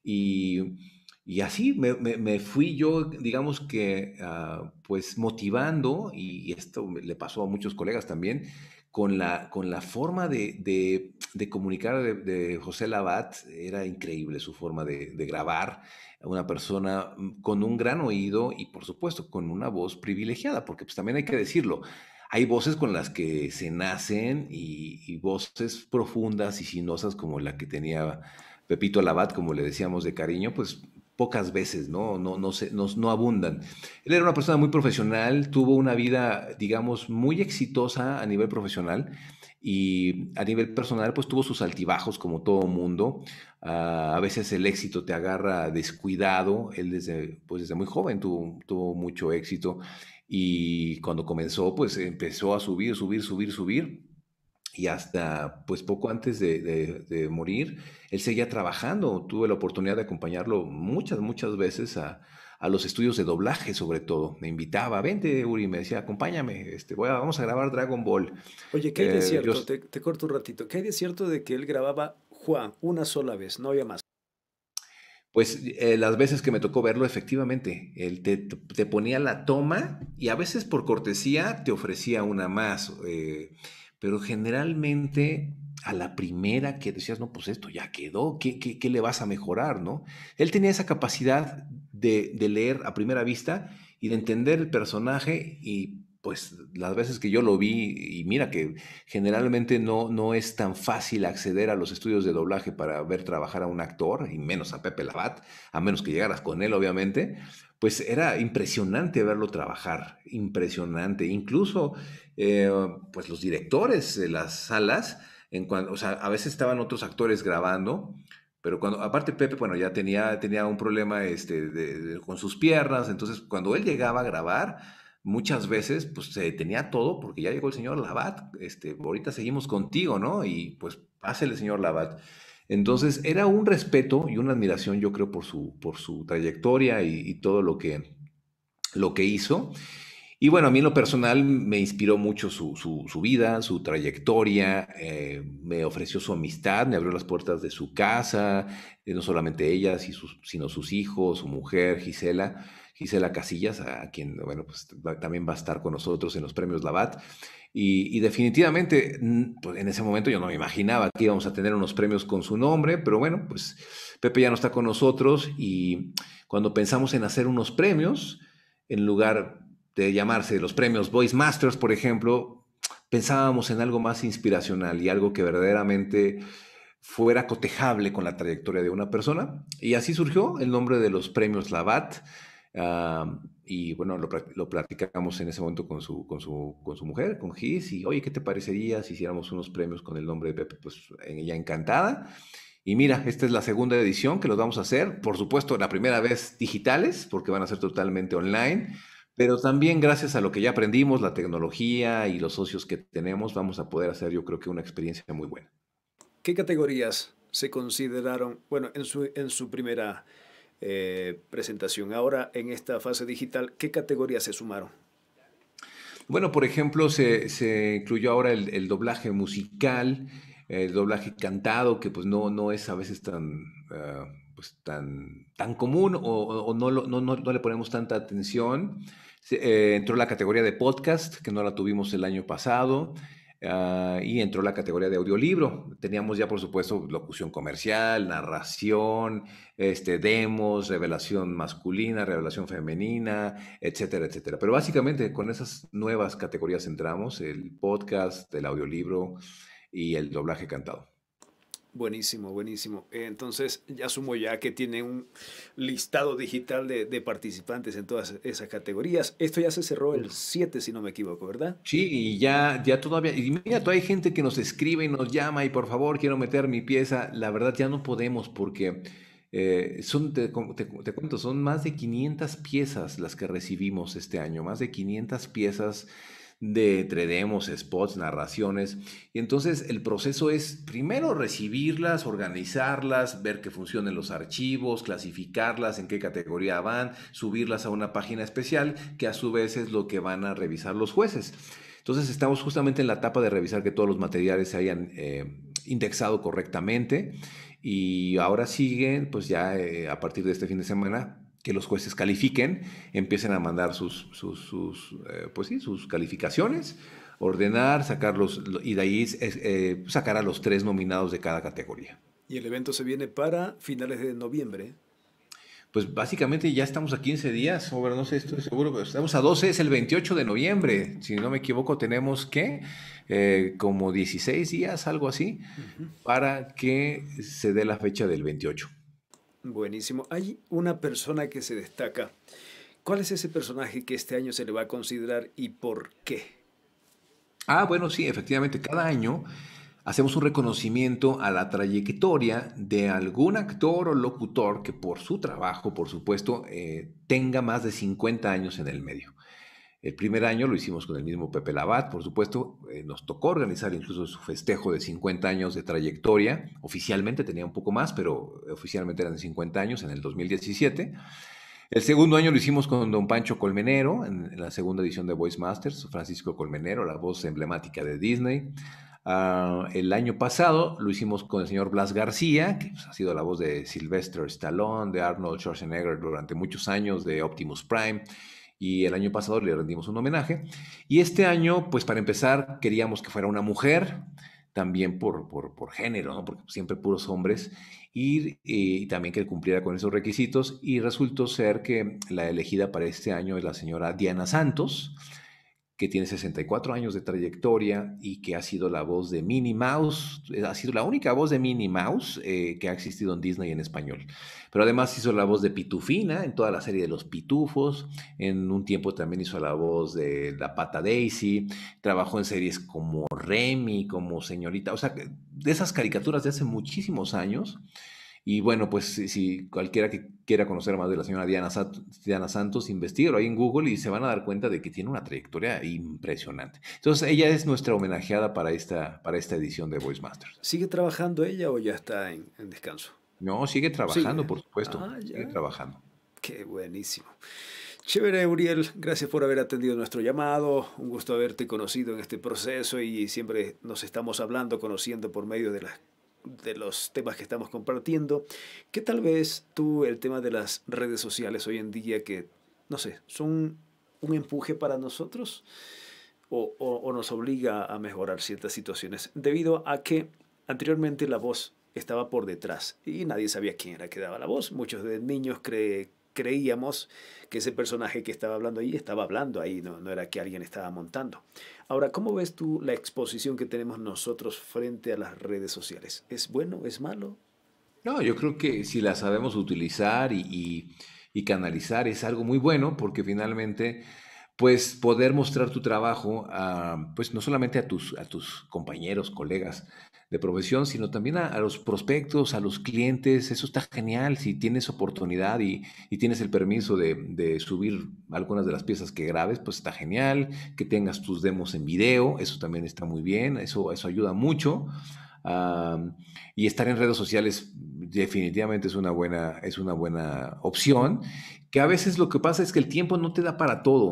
Y, y así me, me, fui yo, digamos que, ah, pues motivando, y esto le pasó a muchos colegas también, con la, con la forma de, comunicar de, José Labat, era increíble su forma de, grabar a una persona mm, con un gran oído y por supuesto con una voz privilegiada, porque pues también hay que decirlo, hay voces con las que se nacen y, voces profundas y sinosas como la que tenía Pepito Labat, como le decíamos de cariño, pues pocas veces, ¿no? No, no, se, no, abundan. Él era una persona muy profesional, tuvo una vida, digamos, muy exitosa a nivel profesional y a nivel personal, pues tuvo sus altibajos como todo mundo. Ah, a veces el éxito te agarra descuidado. Él desde, pues desde muy joven tuvo mucho éxito y cuando comenzó, pues empezó a subir, subir, subir, subir y hasta pues poco antes de, morir, él seguía trabajando. Tuve la oportunidad de acompañarlo muchas, muchas veces a, los estudios de doblaje sobre todo. Me invitaba, vente Uri, me decía, acompáñame, este, voy vamos a grabar Dragon Ball. Oye, ¿qué hay de eh, cierto? Te, corto un ratito. ¿Qué hay de cierto de que él grababa Juan una sola vez, no había más? Pues eh, las veces que me tocó verlo, efectivamente, él te, ponía la toma y a veces por cortesía te ofrecía una más. Eh, pero generalmente a la primera que decías, no, pues esto ya quedó, ¿qué, qué, le vas a mejorar? ¿no? Él tenía esa capacidad de, de, leer a primera vista y de entender el personaje y pues las veces que yo lo vi, y mira que generalmente no, no es tan fácil acceder a los estudios de doblaje para ver trabajar a un actor, y menos a Pepe Labat, a menos que llegaras con él, obviamente, pues era impresionante verlo trabajar, impresionante. Incluso, eh, pues los directores de las salas, en cuando, o sea, a veces estaban otros actores grabando, pero cuando, aparte Pepe, bueno, ya tenía, tenía un problema este, con sus piernas, entonces cuando él llegaba a grabar, muchas veces pues se detenía todo porque ya llegó el señor Labat, este, ahorita seguimos contigo, ¿no? Y pues el señor Labat. Entonces era un respeto y una admiración, yo creo, por su, por su trayectoria y, todo lo que, lo que hizo. Y bueno, a mí en lo personal me inspiró mucho su, su, vida, su trayectoria, eh, me ofreció su amistad, me abrió las puertas de su casa, eh, no solamente ella, sino sus hijos, su mujer, Gisela. Gisela Casillas, a quien, bueno, pues también va a estar con nosotros en los premios Labat. Y, definitivamente, pues en ese momento yo no me imaginaba que íbamos a tener unos premios con su nombre, pero bueno, pues Pepe ya no está con nosotros y cuando pensamos en hacer unos premios, en lugar de llamarse los premios Voice Masters, por ejemplo, pensábamos en algo más inspiracional y algo que verdaderamente fuera cotejable con la trayectoria de una persona. Y así surgió el nombre de los premios Labat y bueno, lo, platicamos en ese momento con su, con su, con su mujer, con Gis, y oye, ¿qué te parecería si hiciéramos unos premios con el nombre de Pepe? Pues ella encantada. Y mira, esta es la segunda edición que los vamos a hacer, por supuesto, la primera vez digitales, porque van a ser totalmente online, pero también gracias a lo que ya aprendimos, la tecnología y los socios que tenemos, vamos a poder hacer yo creo que una experiencia muy buena. ¿Qué categorías se consideraron, bueno, en su, en su primera eh, presentación. Ahora, en esta fase digital, ¿qué categorías se sumaron? Bueno, por ejemplo, se, incluyó ahora el, doblaje musical, el doblaje cantado, que pues no, no es a veces tan... Ah, pues tan, tan común o, no, no, le ponemos tanta atención. Eh, entró la categoría de podcast, que no la tuvimos el año pasado. Ah, y entró la categoría de audiolibro. Teníamos ya, por supuesto, locución comercial, narración, este, demos, revelación masculina, revelación femenina, etcétera, etcétera. Pero básicamente con esas nuevas categorías entramos, el podcast, el audiolibro y el doblaje cantado. Buenísimo, buenísimo. Entonces, ya asumo ya que tiene un listado digital de, participantes en todas esas categorías. Esto ya se cerró el 7, si no me equivoco, ¿verdad? Sí, y ya, ya todavía, y mira, todavía hay gente que nos escribe y nos llama y por favor quiero meter mi pieza. La verdad ya no podemos porque eh, son, te, cuento, son más de 500 piezas las que recibimos este año, más de 500 piezas de 3Demos, spots, narraciones. Y entonces el proceso es primero recibirlas, organizarlas, ver que funcionen los archivos, clasificarlas, en qué categoría van, subirlas a una página especial, que a su vez es lo que van a revisar los jueces. Entonces estamos justamente en la etapa de revisar que todos los materiales se hayan eh, indexado correctamente. Y ahora siguen, pues ya eh, a partir de este fin de semana, que los jueces califiquen, empiecen a mandar sus, sus, eh, pues sí, sus calificaciones, ordenar, sacarlos, y de ahí eh, sacar a los tres nominados de cada categoría. Y el evento se viene para finales de noviembre. Pues básicamente ya estamos a 15 días, o no sé, estoy seguro, pero estamos a 12, es el 28 de noviembre. Si no me equivoco, tenemos que eh, como 16 días, algo así, para que se dé la fecha del 28. Buenísimo. Hay una persona que se destaca. ¿Cuál es ese personaje que este año se le va a considerar y por qué? Ah, bueno, sí, efectivamente, cada año hacemos un reconocimiento a la trayectoria de algún actor o locutor que por su trabajo, por supuesto, eh, tenga más de 50 años en el medio. El primer año lo hicimos con el mismo Pepe Labat, por supuesto, eh, nos tocó organizar incluso su festejo de 50 años de trayectoria, oficialmente tenía un poco más, pero oficialmente eran 50 años en el 2017. El segundo año lo hicimos con don Pancho Colmenero, en, la segunda edición de Voice Masters, Francisco Colmenero, la voz emblemática de Disney. Ah, el año pasado lo hicimos con el señor Blas García, que pues, ha sido la voz de Sylvester Stallone, de Arnold Schwarzenegger durante muchos años, de Optimus Prime y el año pasado le rendimos un homenaje. Y este año, pues para empezar, queríamos que fuera una mujer, también por, por, género, porque siempre puros hombres, y, y, también que cumpliera con esos requisitos. Y resultó ser que la elegida para este año es la señora Diana Santos que tiene 64 años de trayectoria y que ha sido la voz de Minnie Mouse, eh, ha sido la única voz de Minnie Mouse eh, que ha existido en Disney en español. Pero además hizo la voz de Pitufina en toda la serie de los Pitufos, en un tiempo también hizo la voz de La Pata Daisy, trabajó en series como Remy, como Señorita, o sea, de esas caricaturas de hace muchísimos años y bueno, pues si, cualquiera que quiera conocer más de la señora Diana, Diana Santos, investiga ahí en Google y se van a dar cuenta de que tiene una trayectoria impresionante. Entonces, ella es nuestra homenajeada para esta, para esta edición de Voice Masters. ¿Sigue trabajando ella o ya está en, descanso? No, sigue trabajando, por supuesto. Ah, sigue trabajando. Qué buenísimo. Chévere, Uriel, gracias por haber atendido nuestro llamado. Un gusto haberte conocido en este proceso y siempre nos estamos hablando, conociendo por medio de las de los temas que estamos compartiendo, que tal vez tú el tema de las redes sociales hoy en día que, no sé, son un empuje para nosotros o, nos obliga a mejorar ciertas situaciones, debido a que anteriormente la voz estaba por detrás y nadie sabía quién era que daba la voz. Muchos de niños creen creíamos que ese personaje que estaba hablando ahí estaba hablando ahí, no, no, era que alguien estaba montando. Ahora, ¿cómo ves tú la exposición que tenemos nosotros frente a las redes sociales? ¿Es bueno? ¿Es malo? No, yo creo que si la sabemos utilizar y, canalizar es algo muy bueno porque finalmente pues poder mostrar tu trabajo pues no solamente a tus, a tus compañeros, colegas, de profesión, sino también a, los prospectos, a los clientes. Eso está genial si tienes oportunidad y, tienes el permiso de, subir algunas de las piezas que grabes, pues está genial. Que tengas tus demos en video, eso también está muy bien, eso, eso ayuda mucho. y estar en redes sociales definitivamente es una buena, es una buena opción, que a veces lo que pasa es que el tiempo no te da para todo,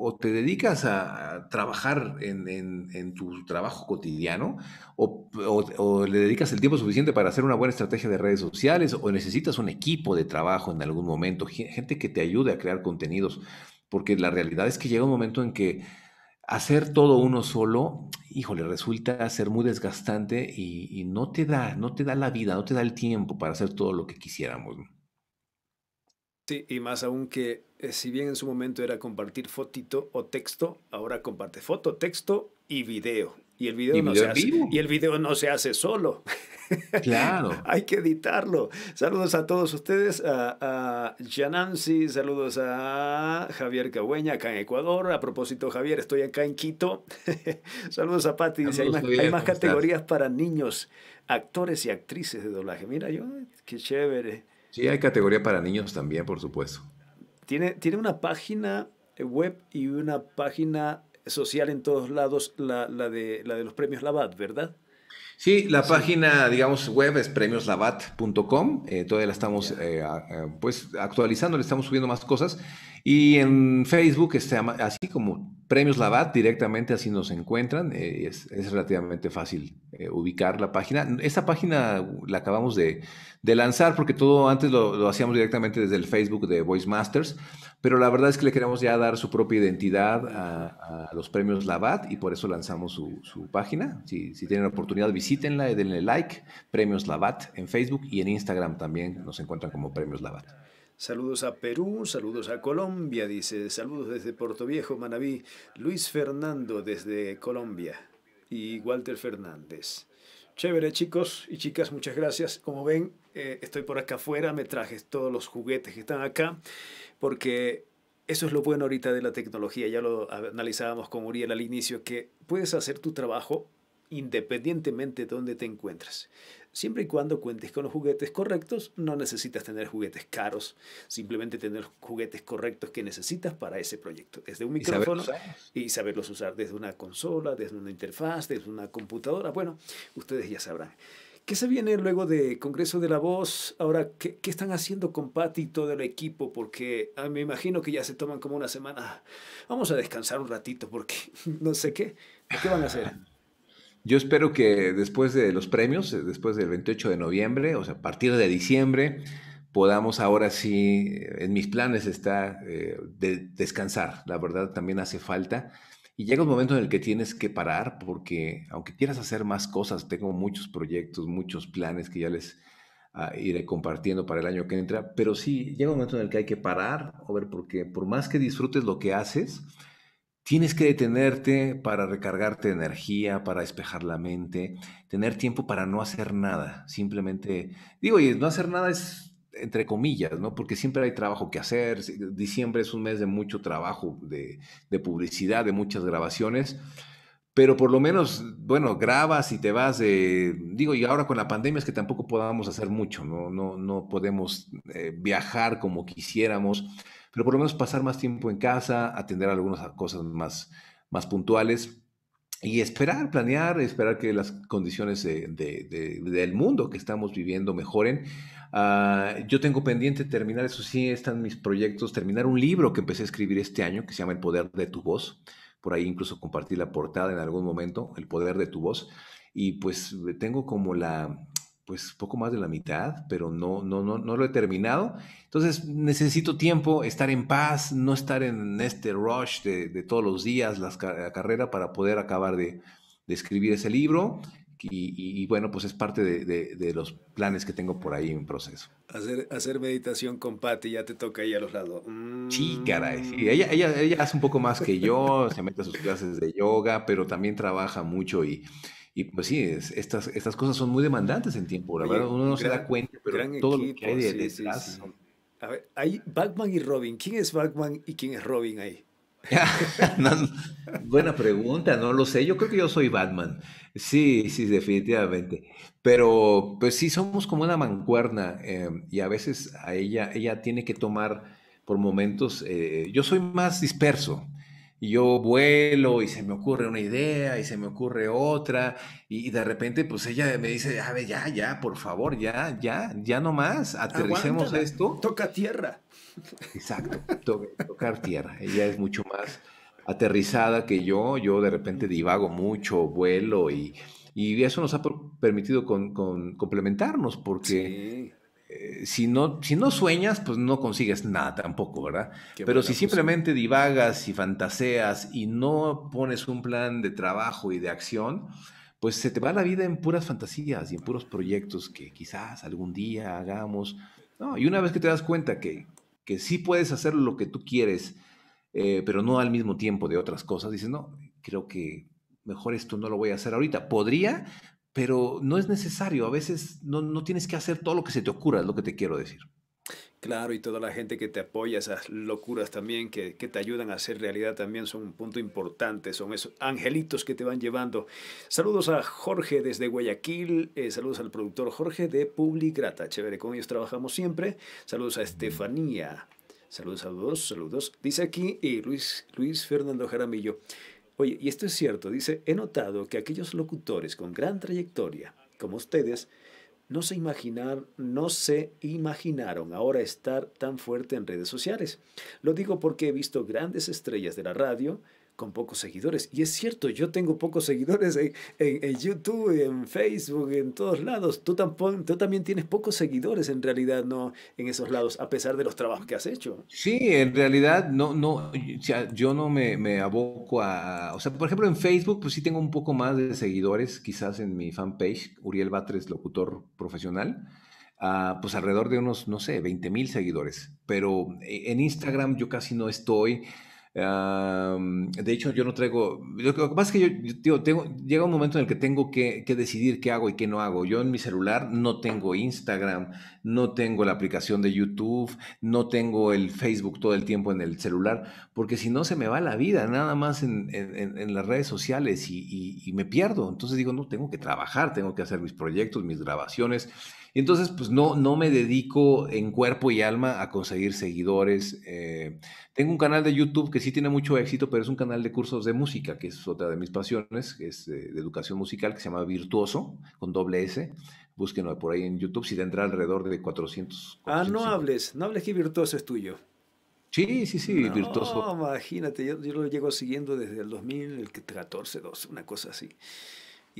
o, te dedicas a trabajar en, tu trabajo cotidiano, o, le dedicas el tiempo suficiente para hacer una buena estrategia de redes sociales, o necesitas un equipo de trabajo en algún momento, gente que te ayude a crear contenidos, porque la realidad es que llega un momento en que hacer todo uno solo, híjole, resulta ser muy desgastante y, no te da, no te da la vida, no te da el tiempo para hacer todo lo que quisiéramos. Sí, y más aún que eh, si bien en su momento era compartir fotito o texto, ahora comparte foto, texto y video. Y el video, no, se hace, y el video no se hace solo. Claro. Hay que editarlo. Saludos a todos ustedes, a, a Janansi, saludos a Javier Cagüeña acá en Ecuador. A propósito, Javier, estoy acá en Quito. saludos a Pati. hay más, categorías para niños, actores y actrices de doblaje. Mira, yo, qué chévere. Sí, hay categoría para niños también, por supuesto. Tiene, tiene una página web y una página social en todos lados, la, de, la de los premios Labat, ¿verdad? Sí, la página, digamos, web es premioslabat.com. Eh, todavía la estamos eh, eh, pues actualizando, le estamos subiendo más cosas. Y en Facebook, está así como Premios Labat directamente así nos encuentran, eh, es, relativamente fácil eh, ubicar la página. Esta página la acabamos de, lanzar porque todo antes lo, hacíamos directamente desde el Facebook de Voice Masters, pero la verdad es que le queremos ya dar su propia identidad a, los premios Labat y por eso lanzamos su, página. Si, si, tienen la oportunidad, visítenla y denle like, Premios Labat en Facebook y en Instagram también nos encuentran como Premios Labat. Saludos a Perú, saludos a Colombia, dice. Saludos desde Puerto Viejo, Manabí. Luis Fernando desde Colombia y Walter Fernández. Chévere chicos y chicas, muchas gracias. Como ven, eh, estoy por acá afuera, me traje todos los juguetes que están acá, porque eso es lo bueno ahorita de la tecnología, ya lo analizábamos con Uriel al inicio, que puedes hacer tu trabajo independientemente de dónde te encuentres. Siempre y cuando cuentes con los juguetes correctos, no necesitas tener juguetes caros, simplemente tener los juguetes correctos que necesitas para ese proyecto, desde un micrófono y, saberlos usar desde una consola, desde una interfaz, desde una computadora. Bueno, ustedes ya sabrán. ¿Qué se viene luego de Congreso de la Voz? Ahora, ¿qué, están haciendo con Patti y todo el equipo? Porque ah, me imagino que ya se toman como una semana. Vamos a descansar un ratito porque no sé qué. ¿Qué van a hacer? Yo espero que después de los premios, eh, después del 28 de noviembre, o sea, a partir de diciembre, podamos ahora sí, eh, en mis planes está eh, de descansar, la verdad también hace falta. Y llega un momento en el que tienes que parar porque aunque quieras hacer más cosas, tengo muchos proyectos, muchos planes que ya les ah, iré compartiendo para el año que entra, pero sí, llega un momento en el que hay que parar, a ver, porque por más que disfrutes lo que haces, Tienes que detenerte para recargarte de energía, para despejar la mente, tener tiempo para no hacer nada. Simplemente, digo, y no hacer nada es entre comillas, ¿no? Porque siempre hay trabajo que hacer. Diciembre es un mes de mucho trabajo, de, publicidad, de muchas grabaciones. Pero por lo menos, bueno, grabas y te vas de. Digo, y ahora con la pandemia es que tampoco podamos hacer mucho, ¿no? No, no podemos eh, viajar como quisiéramos pero por lo menos pasar más tiempo en casa, atender algunas cosas más, más puntuales y esperar, planear, esperar que las condiciones del mundo que estamos viviendo mejoren. Ah, yo tengo pendiente terminar, eso sí, están mis proyectos, terminar un libro que empecé a escribir este año que se llama El Poder de tu Voz. Por ahí incluso compartí la portada en algún momento, El Poder de tu Voz. Y pues eh, tengo como la, pues poco más de la mitad, pero no, no, no, no lo he terminado. Entonces necesito tiempo, estar en paz, no estar en este rush de, de todos los días, la, carrera, para poder acabar de, de escribir ese libro. Y, bueno, pues es parte de, de, los planes que tengo por ahí en proceso. Hacer, hacer meditación con Patti, ya te toca ahí a los lados. Mm. Sí, caray. Ella, ella, ella hace un poco más que yo, se mete a sus clases de yoga, pero también trabaja mucho y, y pues sí, estas, estas cosas son muy demandantes en tiempo, verdad, uno no se da cuenta, pero todo lo que hay de A ver, hay Batman y Robin. ¿Quién es Batman y quién es Robin ahí? buena pregunta, no lo sé. Yo creo que yo soy Batman. Sí, sí, definitivamente. Pero pues sí, somos como una mancuerna em, y a veces a ella, ella tiene que tomar por momentos. Eh, yo soy más disperso y yo vuelo y se me ocurre una idea y se me ocurre otra y, de repente pues ella me dice, a ver, ya, ya, por favor, ya, ya, ya no más, aterricemos esto. Toca tierra. Exacto, tocar tierra. Ella es mucho más aterrizada que yo, yo de repente divago mucho, vuelo y, eso nos ha permitido con, complementarnos porque... Eh, si, no, si no sueñas, pues no consigues nada tampoco, ¿verdad? Pero si simplemente divagas y fantaseas y no pones un plan de trabajo y de acción, pues se te va la vida en puras fantasías y en puros proyectos que quizás algún día hagamos. y una vez que te das cuenta que, que sí puedes hacer lo que tú quieres, eh, pero no al mismo tiempo de otras cosas, dices, no, creo que mejor esto no lo voy a hacer ahorita. Podría, pero no es necesario. A veces no, tienes que hacer todo lo que se te ocurra, es lo que te quiero decir. Claro, y toda la gente que te apoya, esas locuras también que, te ayudan a hacer realidad también son un punto importante, son esos angelitos que te van llevando. Saludos a Jorge desde Guayaquil, eh, saludos al productor Jorge de Publicrata, chévere, con ellos trabajamos siempre. Saludos a Estefanía, saludos, saludos, saludos. Dice aquí Luis, Luis Fernando Jaramillo, Oye, y esto es cierto, dice, he notado que aquellos locutores con gran trayectoria, como ustedes, no se imaginar, no se imaginaron ahora estar tan fuerte en redes sociales. Lo digo porque he visto grandes estrellas de la radio con pocos seguidores. Y es cierto, yo tengo pocos seguidores en, YouTube, en Facebook, en todos lados. Tú, tampoco, también tienes pocos seguidores en realidad, ¿no? En esos lados, a pesar de los trabajos que has hecho. Sí, en realidad, no, no, yo no me, me aboco a... O sea, por ejemplo, en Facebook, pues sí tengo un poco más de seguidores, quizás en mi fanpage, Uriel Batres, locutor profesional. Ah, pues alrededor de unos, no sé, 20 mil seguidores. Pero eh, en Instagram yo casi no estoy de hecho, yo no traigo. Lo que pasa es que yo, digo, llega un momento en el que tengo que, decidir qué hago y qué no hago. Yo en mi celular no tengo Instagram, no tengo la aplicación de YouTube, no tengo el Facebook todo el tiempo en el celular, porque si no se me va la vida nada más en, las redes sociales y me pierdo. Entonces digo, no, tengo que trabajar, tengo que hacer mis proyectos, mis grabaciones y entonces, pues no, no me dedico en cuerpo y alma a conseguir seguidores. Eh, tengo un canal de YouTube que sí tiene mucho éxito, pero es un canal de cursos de música, que es otra de mis pasiones, que es eh, de, educación musical, que se llama Virtuoso, con doble S. Búsquenlo por ahí en YouTube, si tendrá alrededor de 400. Ah, no hables, no hables que Virtuoso es tuyo. Sí, sí, sí, no, Imagínate, yo, lo llego siguiendo desde el 2014, 12, una cosa así.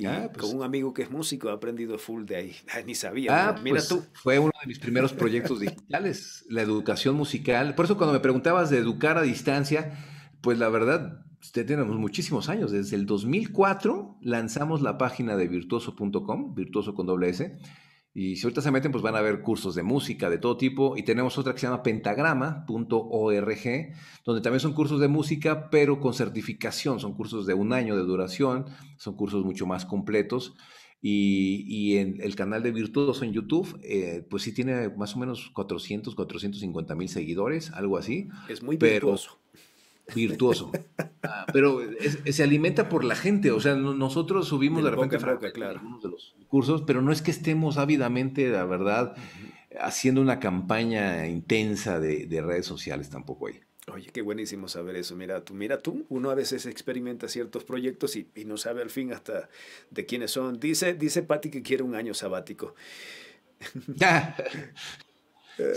Ah, con pues. un amigo que es músico he aprendido full de ahí. ni sabía. Ah, Mira pues, tú. Fue uno de mis primeros proyectos digitales, la educación musical. Por eso cuando me preguntabas de educar a distancia, pues la verdad, usted tenemos muchísimos años. Desde el 2004 lanzamos la página de virtuoso.com, virtuoso con doble S y si ahorita se meten, pues van a ver cursos de música de todo tipo. Y tenemos otra que se llama pentagrama.org, donde también son cursos de música, pero con certificación. Son cursos de un año de duración, son cursos mucho más completos. Y, en el canal de Virtuoso en YouTube, eh, pues sí tiene más o menos 400, 450 mil seguidores, algo así. Es muy virtuoso virtuoso. Ah, pero se alimenta por la gente, o sea, nosotros subimos de, repente boca, claro. algunos de los cursos, pero no es que estemos ávidamente, la verdad, haciendo una campaña intensa de, redes sociales tampoco ahí. Oye, qué buenísimo saber eso. Mira tú, mira tú, uno a veces experimenta ciertos proyectos y, no sabe al fin hasta de quiénes son. Dice, dice Patti que quiere un año sabático.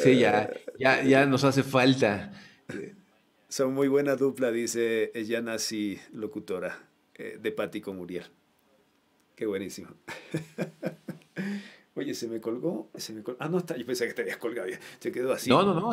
sí, ya, ya, ya eh, nos hace falta. Son muy buena dupla, dice ella nací locutora, eh, de Pático con Qué buenísimo. Oye, se me colgó, se me colgó. Ah, no está. Yo pensé que te colgado. Se quedó así. No, no, no.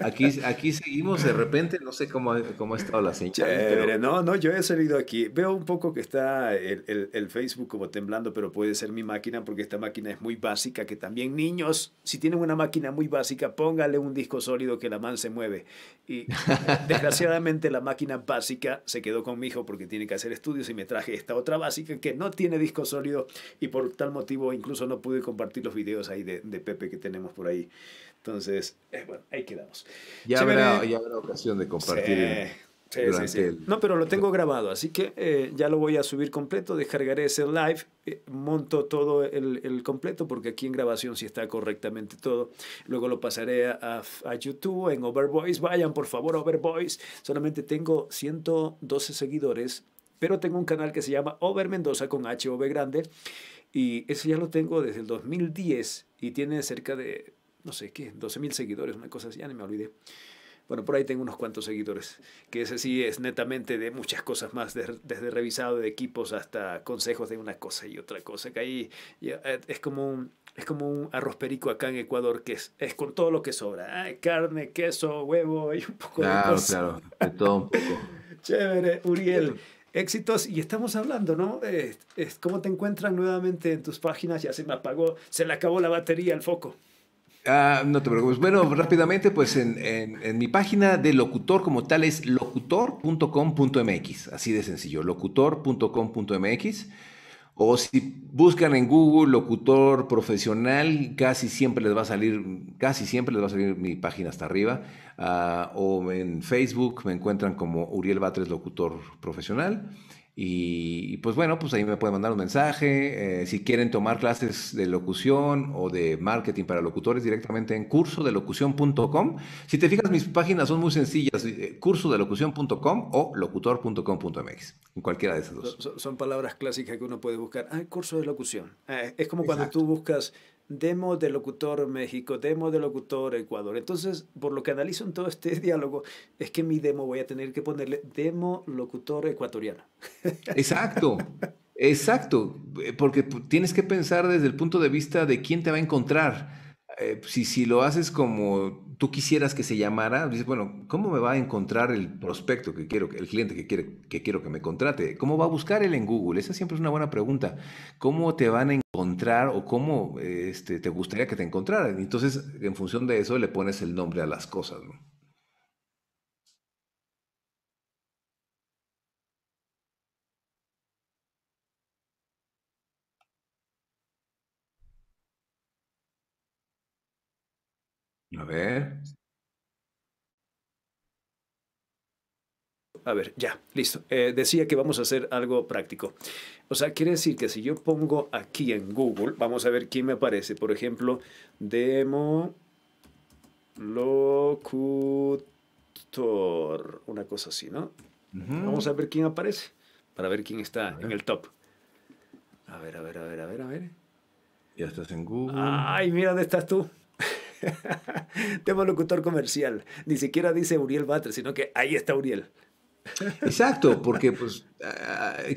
Aquí, aquí seguimos de repente. No sé cómo, cómo ha estado la señal. No, no, yo he salido aquí. Veo un poco que está el, Facebook como temblando, pero puede ser mi máquina porque esta máquina es muy básica. Que también, niños, si tienen una máquina muy básica, póngale un disco sólido que la man se mueve. Y desgraciadamente la máquina básica se quedó con mi hijo porque tiene que hacer estudios y me traje esta otra básica que no tiene disco sólido y por tal motivo incluso no pude compartir los videos ahí de, Pepe que tenemos por ahí. Entonces, eh, bueno, ahí quedamos. Ya, habrá, ya ocasión de compartir. No, pero lo tengo grabado, así que eh, ya lo voy a subir completo, descargaré ese live, eh, monto todo el, completo, porque aquí en grabación sí está correctamente todo. Luego lo pasaré a, YouTube, en Overboys, Vayan, por favor, Overboys Solamente tengo 112 seguidores, pero tengo un canal que se llama Over Mendoza con H, Grande y ese ya lo tengo desde el 2010 y tiene cerca de, no sé qué, 12 mil seguidores, una cosa así, ya ni me olvidé. Bueno, por ahí tengo unos cuantos seguidores, que ese sí es netamente de muchas cosas más, desde revisado de equipos hasta consejos de una cosa y otra cosa, que ahí eh, es como un, es como un arroz perico acá en Ecuador que es, con todo lo que sobra. ¿eh? carne, queso, huevo y un poco de Claro, claro, de todo un poco. Chévere, Uriel éxitos y estamos hablando, ¿no? ¿Cómo te encuentran nuevamente en tus páginas? Ya se me apagó, se le acabó la batería, al foco. Ah, no te preocupes. Bueno, rápidamente, pues en, en, mi página de locutor como tal es locutor.com.mx, así de sencillo, locutor.com.mx. O si buscan en Google locutor profesional, casi siempre les va a salir, casi siempre les va a salir mi página hasta arriba. Ah, o en Facebook me encuentran como Uriel Batres, locutor profesional. Y, pues bueno, pues ahí me pueden mandar un mensaje. Eh, si quieren tomar clases de locución o de marketing para locutores directamente en cursodelocución.com. Si te fijas, mis páginas son muy sencillas. Eh, cursodelocución.com o locutor.com.mx. En cualquiera de esas dos. Son, palabras clásicas que uno puede buscar. Ah, curso de locución. Ah, es como cuando tú buscas demo de locutor México, demo de locutor Ecuador. Entonces, por lo que analizo en todo este diálogo, es que mi demo voy a tener que ponerle demo locutor ecuatoriano. Exacto, exacto, eh, porque tienes que pensar desde el punto de vista de quién te va a encontrar. Eh, si, si lo haces como tú quisieras que se llamara, dices, bueno, ¿cómo me va a encontrar el prospecto que quiero, el cliente que, quiere, que quiero que me contrate? ¿Cómo va a buscar él en Google? Esa siempre es una buena pregunta. ¿Cómo te van a encontrar? encontrar o cómo este, te gustaría que te encontraran. Entonces, en función de eso, le pones el nombre a las cosas. A ver. A ver, ya, listo. Eh, decía que vamos a hacer algo práctico. O sea, quiere decir que si yo pongo aquí en Google, vamos a ver quién me aparece. Por ejemplo, demo locutor, una cosa así, ¿no? Vamos a ver quién aparece, para ver quién está en el top. A ver, a ver, a ver, a ver, a ver. Ya estás en Google. Ay, mira dónde estás tú. Demo locutor comercial. Ni siquiera dice Uriel Batres, sino que ahí está Uriel. Exacto, porque pues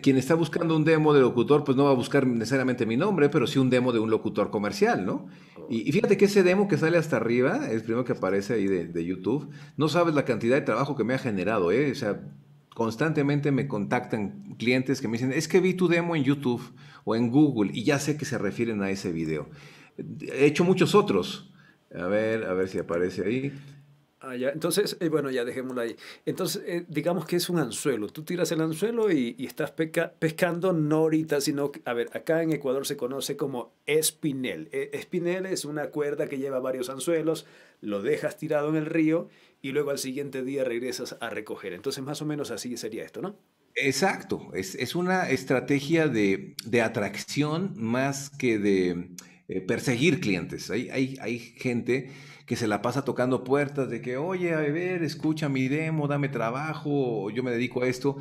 quien está buscando un demo de locutor, pues no va a buscar necesariamente mi nombre, pero sí un demo de un locutor comercial, ¿no? Oh. Y, fíjate que ese demo que sale hasta arriba, es el primero que aparece ahí de, YouTube, no sabes la cantidad de trabajo que me ha generado, ¿eh? O sea, constantemente me contactan clientes que me dicen, es que vi tu demo en YouTube o en Google y ya sé que se refieren a ese video. He hecho muchos otros. A ver, a ver si aparece ahí. Ah, Entonces, eh, bueno, ya dejémoslo ahí. Entonces, eh, digamos que es un anzuelo. Tú tiras el anzuelo y, estás pescando no ahorita, sino, a ver, acá en Ecuador se conoce como espinel. E, espinel es una cuerda que lleva varios anzuelos, lo dejas tirado en el río y luego al siguiente día regresas a recoger. Entonces, más o menos así sería esto, ¿no? Exacto. Es, una estrategia de, atracción más que de eh, perseguir clientes. hay, hay gente que se la pasa tocando puertas de que, oye, a ver, escucha mi demo, dame trabajo, yo me dedico a esto.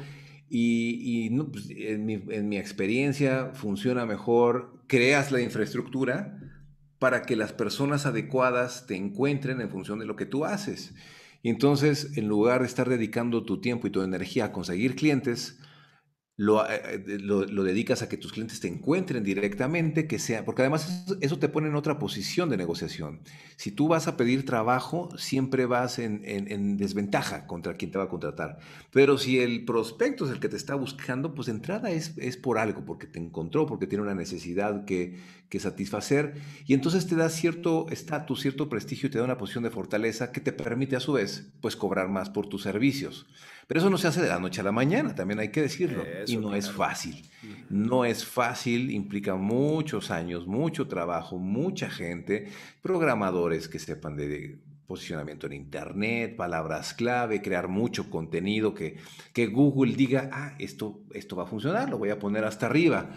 Y, pues, en, mi, en, mi, experiencia funciona mejor, creas la infraestructura para que las personas adecuadas te encuentren en función de lo que tú haces. Y entonces, en lugar de estar dedicando tu tiempo y tu energía a conseguir clientes, eh, eh, lo, lo, dedicas a que tus clientes te encuentren directamente, que sea, porque además eso, te pone en otra posición de negociación. Si tú vas a pedir trabajo, siempre vas en, desventaja contra quien te va a contratar. Pero si el prospecto es el que te está buscando, pues entrada es, por algo, porque te encontró, porque tiene una necesidad que, satisfacer, y entonces te da cierto estatus, cierto prestigio y te da una posición de fortaleza que te permite a su vez, pues cobrar más por tus servicios. Pero eso no se hace de la noche a la mañana, también hay que decirlo. y no es fácil. No es fácil, implica muchos años, mucho trabajo, mucha gente, programadores que sepan de posicionamiento en Internet, palabras clave, crear mucho contenido que, que Google diga, ah, esto, esto va a funcionar, lo voy a poner hasta arriba.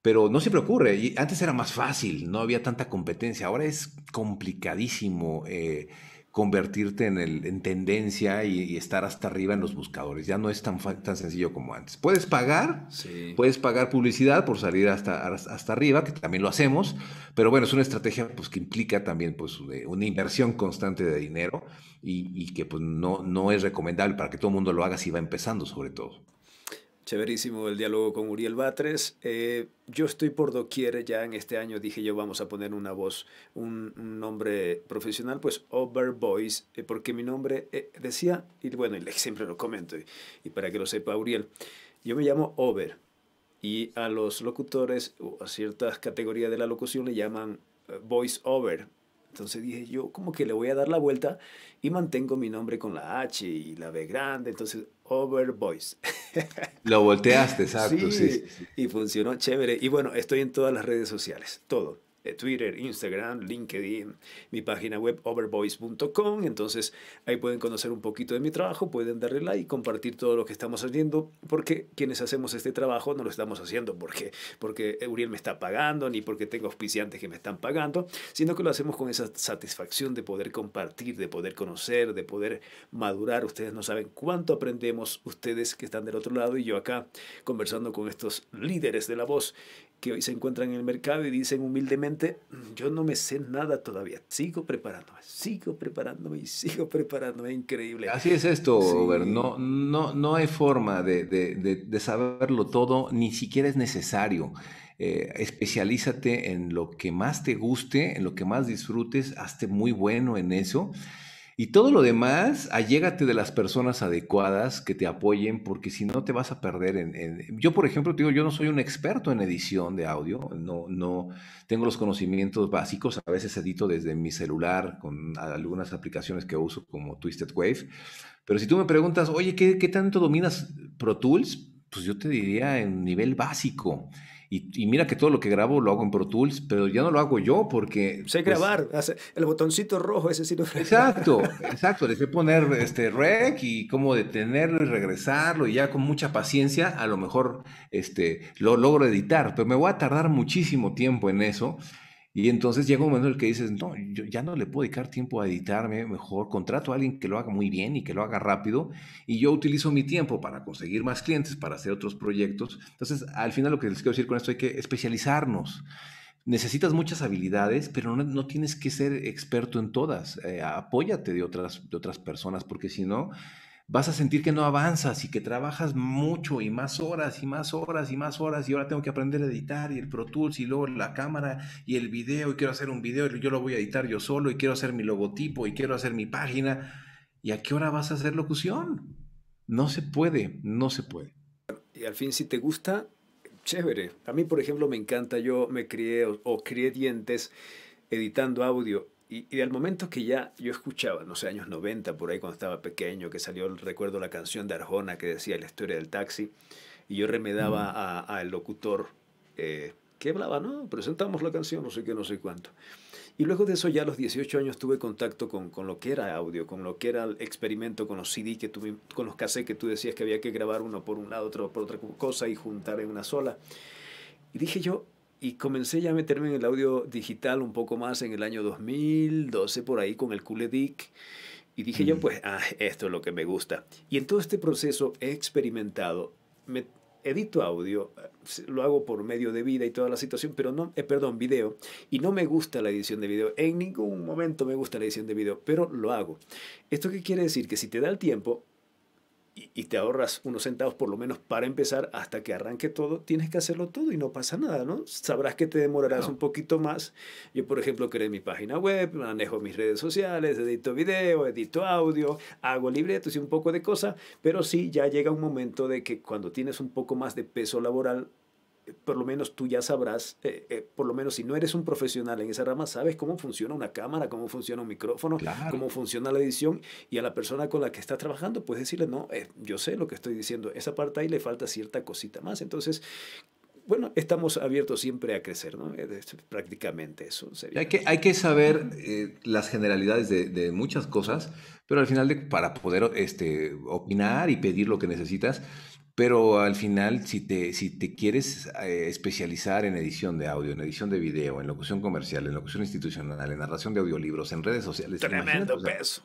Pero no se ocurre. Y antes era más fácil, no había tanta competencia. Ahora es complicadísimo. Eh, convertirte en, el, en tendencia y, estar hasta arriba en los buscadores. Ya no es tan, tan sencillo como antes. Puedes pagar, puedes pagar publicidad por salir hasta, hasta arriba, que también lo hacemos, pero bueno, es una estrategia pues, que implica también pues, una inversión constante de dinero y, que pues, no, no es recomendable para que todo el mundo lo haga si va empezando sobre todo. Severísimo el diálogo con Uriel Batres. Eh, yo estoy por doquier, ya en este año dije yo vamos a poner una voz, un, nombre profesional, pues Over Voice, eh, porque mi nombre eh, decía, y bueno, siempre lo comento, y, y, para que lo sepa Uriel, yo me llamo Over, y a los locutores o a ciertas categorías de la locución le llaman voice over, entonces dije, yo como que le voy a dar la vuelta y mantengo mi nombre con la H y la B grande, entonces Over Voice. Lo volteaste, exacto. sí, Y funcionó chévere. Y bueno, estoy en todas las redes sociales, todo. Twitter, Instagram, LinkedIn, mi página web overvoice.com. Entonces ahí pueden conocer un poquito de mi trabajo, pueden darle like, compartir todo lo que estamos haciendo, porque quienes hacemos este trabajo no lo estamos haciendo porque, porque Uriel me está pagando, ni porque tengo auspiciantes que me están pagando, sino que lo hacemos con esa satisfacción de poder compartir, de poder conocer, de poder madurar. Ustedes no saben cuánto aprendemos, ustedes que están del otro lado y yo acá conversando con estos líderes de la voz que hoy se encuentran en el mercado y dicen humildemente, Mm, yo no me sé nada todavía. Sigo preparándome, sigo preparándome y sigo preparándome. Increíble. Así es esto, No, no, no hay forma de, saberlo todo, ni siquiera es necesario. Eh, especialízate en lo que más te guste, en lo que más disfrutes, hazte muy bueno en eso. Y todo lo demás, allégate de las personas adecuadas que te apoyen, porque si no te vas a perder en, Yo, por ejemplo, te digo, yo no soy un experto en edición de audio, no, no tengo los conocimientos básicos, a veces edito desde mi celular con algunas aplicaciones que uso como Twisted Wave, pero si tú me preguntas, oye, ¿qué, qué tanto dominas Pro Tools? Pues yo te diría en nivel básico. Y, mira que todo lo que grabo lo hago en Pro Tools, pero ya no lo hago yo porque... Sé pues grabar, el botoncito rojo ese sí lo Exacto, exacto, le sé poner este rec y cómo detenerlo y regresarlo y ya con mucha paciencia a lo mejor este, lo logro editar, pero me voy a tardar muchísimo tiempo en eso y entonces llega un momento en el que dices, no, yo ya no le puedo dedicar tiempo a editarme, mejor contrato a alguien que lo haga muy bien y que lo haga rápido, y yo utilizo mi tiempo para conseguir más clientes, para hacer otros proyectos. Entonces, al final lo que les quiero decir con esto es que especializarnos. Necesitas muchas habilidades, pero no, tienes que ser experto en todas. Eh, apóyate de otras, de otras personas, porque si no, vas a sentir que no avanzas y que trabajas mucho y más horas y más horas y más horas y ahora tengo que aprender a editar y el Pro Tools y luego la cámara y el video y quiero hacer un video y yo lo voy a editar yo solo y quiero hacer mi logotipo y quiero hacer mi página. ¿Y a qué hora vas a hacer locución? No se puede, no se puede. Y al fin si te gusta, chévere. A mí, por ejemplo, me encanta, yo me crié o, crié dientes editando audio y, al momento que ya yo escuchaba, no sé, años 90, por ahí cuando estaba pequeño, que salió, recuerdo la canción de Arjona que decía la historia del taxi, y yo remedaba mm. al locutor eh, que hablaba, no, presentamos la canción, no sé qué, no sé cuánto. Y luego de eso ya a los 18 años tuve contacto con, con lo que era audio, con lo que era el experimento, con los CD que tuve, con los cassettes que tú decías que había que grabar uno por un lado, otro por otra cosa y juntar en una sola. Y dije yo, y comencé ya a meterme en el audio digital un poco más en el año 2012, por ahí con el Culedic. Y dije yo, mm. pues, ah, esto es lo que me gusta. Y en todo este proceso he experimentado, me edito audio, eh, lo hago por medio de vida y toda la situación, pero no, eh, perdón, video, y no me gusta la edición de video, en ningún momento me gusta la edición de video, pero lo hago. ¿Esto qué quiere decir? Que si te da el tiempo, y, te ahorras unos centavos por lo menos para empezar hasta que arranque todo, tienes que hacerlo todo y no pasa nada, ¿no? Sabrás que te demorarás un poquito más. Yo, por ejemplo, creé mi página web, manejo mis redes sociales, edito video, edito audio, hago libretos y un poco de cosas, pero sí ya llega un momento de que cuando tienes un poco más de peso laboral, por lo menos tú ya sabrás, eh, eh, por lo menos si no eres un profesional en esa rama, sabes cómo funciona una cámara, cómo funciona un micrófono, cómo funciona la edición y a la persona con la que estás trabajando puedes decirle, no, eh, yo sé lo que estoy diciendo, esa parte ahí le falta cierta cosita más. Entonces, bueno, estamos abiertos siempre a crecer, ¿no? Es prácticamente eso. Hay, que, hay que saber las generalidades de, muchas cosas, pero al final de, para poder este, opinar y pedir lo que necesitas, pero al final, si te, si te quieres eh, especializar en edición de audio, en edición de video, en locución comercial, en locución institucional, en narración de audiolibros, en redes sociales. Tremendo peso.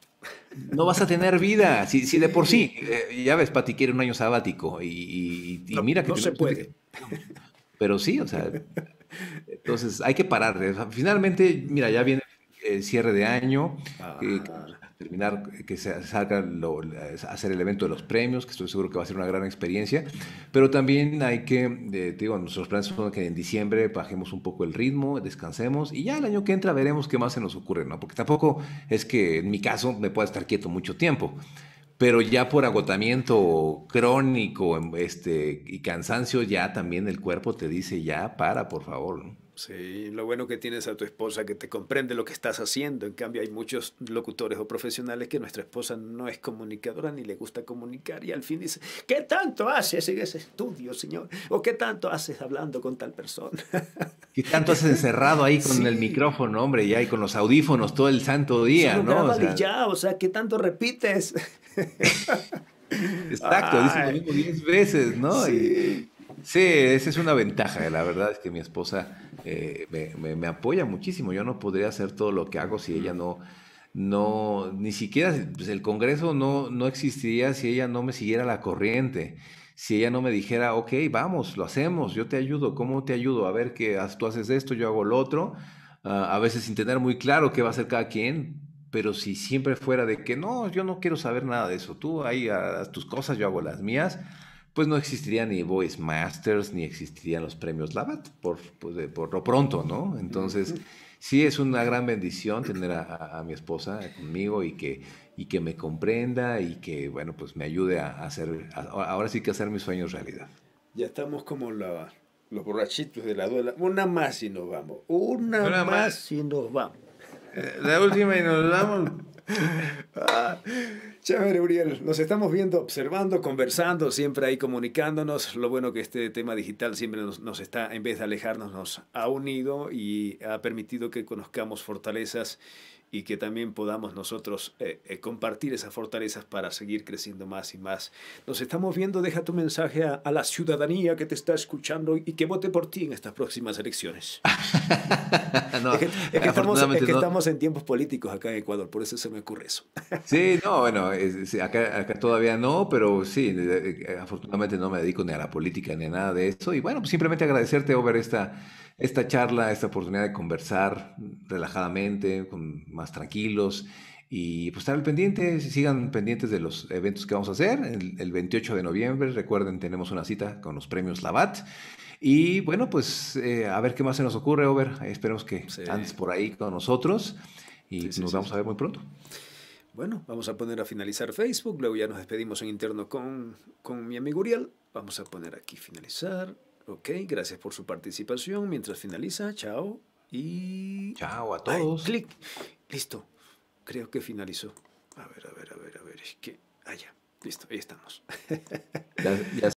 No vas a tener vida. Si, si de por sí, eh, ya ves, Pati quiere un año sabático y, no, mira que. No se puede. Pero sí, o sea. Entonces hay que parar. Finalmente, mira, ya viene el cierre de año. Eh, ah terminar, eh, que se salga lo, hacer el evento de los premios, que estoy seguro que va a ser una gran experiencia, pero también hay que, eh, digo, nuestros planes son que en diciembre bajemos un poco el ritmo, descansemos y ya el año que entra veremos qué más se nos ocurre, ¿no? Porque tampoco es que en mi caso me pueda estar quieto mucho tiempo pero ya por agotamiento crónico em, este, y cansancio, ya también el cuerpo te dice ya, para, por favor. ¿no? Sí, lo bueno que tienes a tu esposa que te comprende lo que estás haciendo. En cambio, hay muchos locutores o profesionales que nuestra esposa no es comunicadora ni le gusta comunicar y al fin dice, ¿qué tanto haces en ese estudio, señor? ¿O qué tanto haces hablando con tal persona? ¿Qué tanto haces encerrado ahí con el micrófono, hombre, ya y con los audífonos todo el santo día, ¿no? O ya, o sea, ¿qué tanto repites? Exacto, dice lo mismo diez veces, ¿no? Sí. Sí, esa es una ventaja. La verdad es que mi esposa eh, me, apoya muchísimo. Yo no podría hacer todo lo que hago si ella no, no, ni siquiera pues, el Congreso no, existiría si ella no me siguiera la corriente. Si ella no me dijera, ok, vamos, lo hacemos, yo te ayudo, ¿cómo te ayudo? A ver que tú haces esto, yo hago lo otro. Ah, a veces sin tener muy claro qué va a hacer cada quien, pero si siempre fuera de que no, yo no quiero saber nada de eso, tú ahí tus cosas, yo hago las mías pues no existirían ni Voice Masters, ni existirían los premios Labat, pues, por, lo pronto, ¿no? Entonces, sí es una gran bendición tener a, mi esposa conmigo y que, y que me comprenda y que, bueno, pues me ayude a hacer, ahora sí que hacer mis sueños realidad. Ya estamos como los borrachitos de la duela. Una más y nos vamos. Una, más, más y nos vamos. Eh, la última y nos vamos. Ah. Chévere, Uriel. Nos estamos viendo, observando, conversando, siempre ahí comunicándonos. Lo bueno que este tema digital siempre nos, está, en vez de alejarnos, nos ha unido y ha permitido que conozcamos fortalezas y que también podamos nosotros eh, eh, compartir esas fortalezas para seguir creciendo más y más. Nos estamos viendo, deja tu mensaje a, la ciudadanía que te está escuchando y que vote por ti en estas próximas elecciones. es que, estamos, en tiempos políticos acá en Ecuador, por eso se me ocurre eso. sí, no, bueno, acá, todavía no, pero sí, eh, afortunadamente no me dedico ni a la política ni a nada de eso. Y bueno, simplemente agradecerte, Over, esta esta charla, esta oportunidad de conversar relajadamente, con, más tranquilos. Y pues estar al pendiente, sigan pendientes de los eventos que vamos a hacer. El, 28 de noviembre, recuerden, tenemos una cita con los premios Labat. Y bueno, pues eh, a ver qué más se nos ocurre, Over. Esperemos que antes andes por ahí con nosotros y nos vamos a ver muy pronto. Bueno, vamos a poner a finalizar Facebook, luego ya nos despedimos en interno con, con mi amigo Uriel. Vamos a poner aquí finalizar. Ok, gracias por su participación. Mientras finaliza, chao y... Chao a todos. clic. Listo. Creo que finalizó. A ver, a ver, a ver, a ver. Es que... Allá. Ah, Listo, ahí estamos. ya, ya.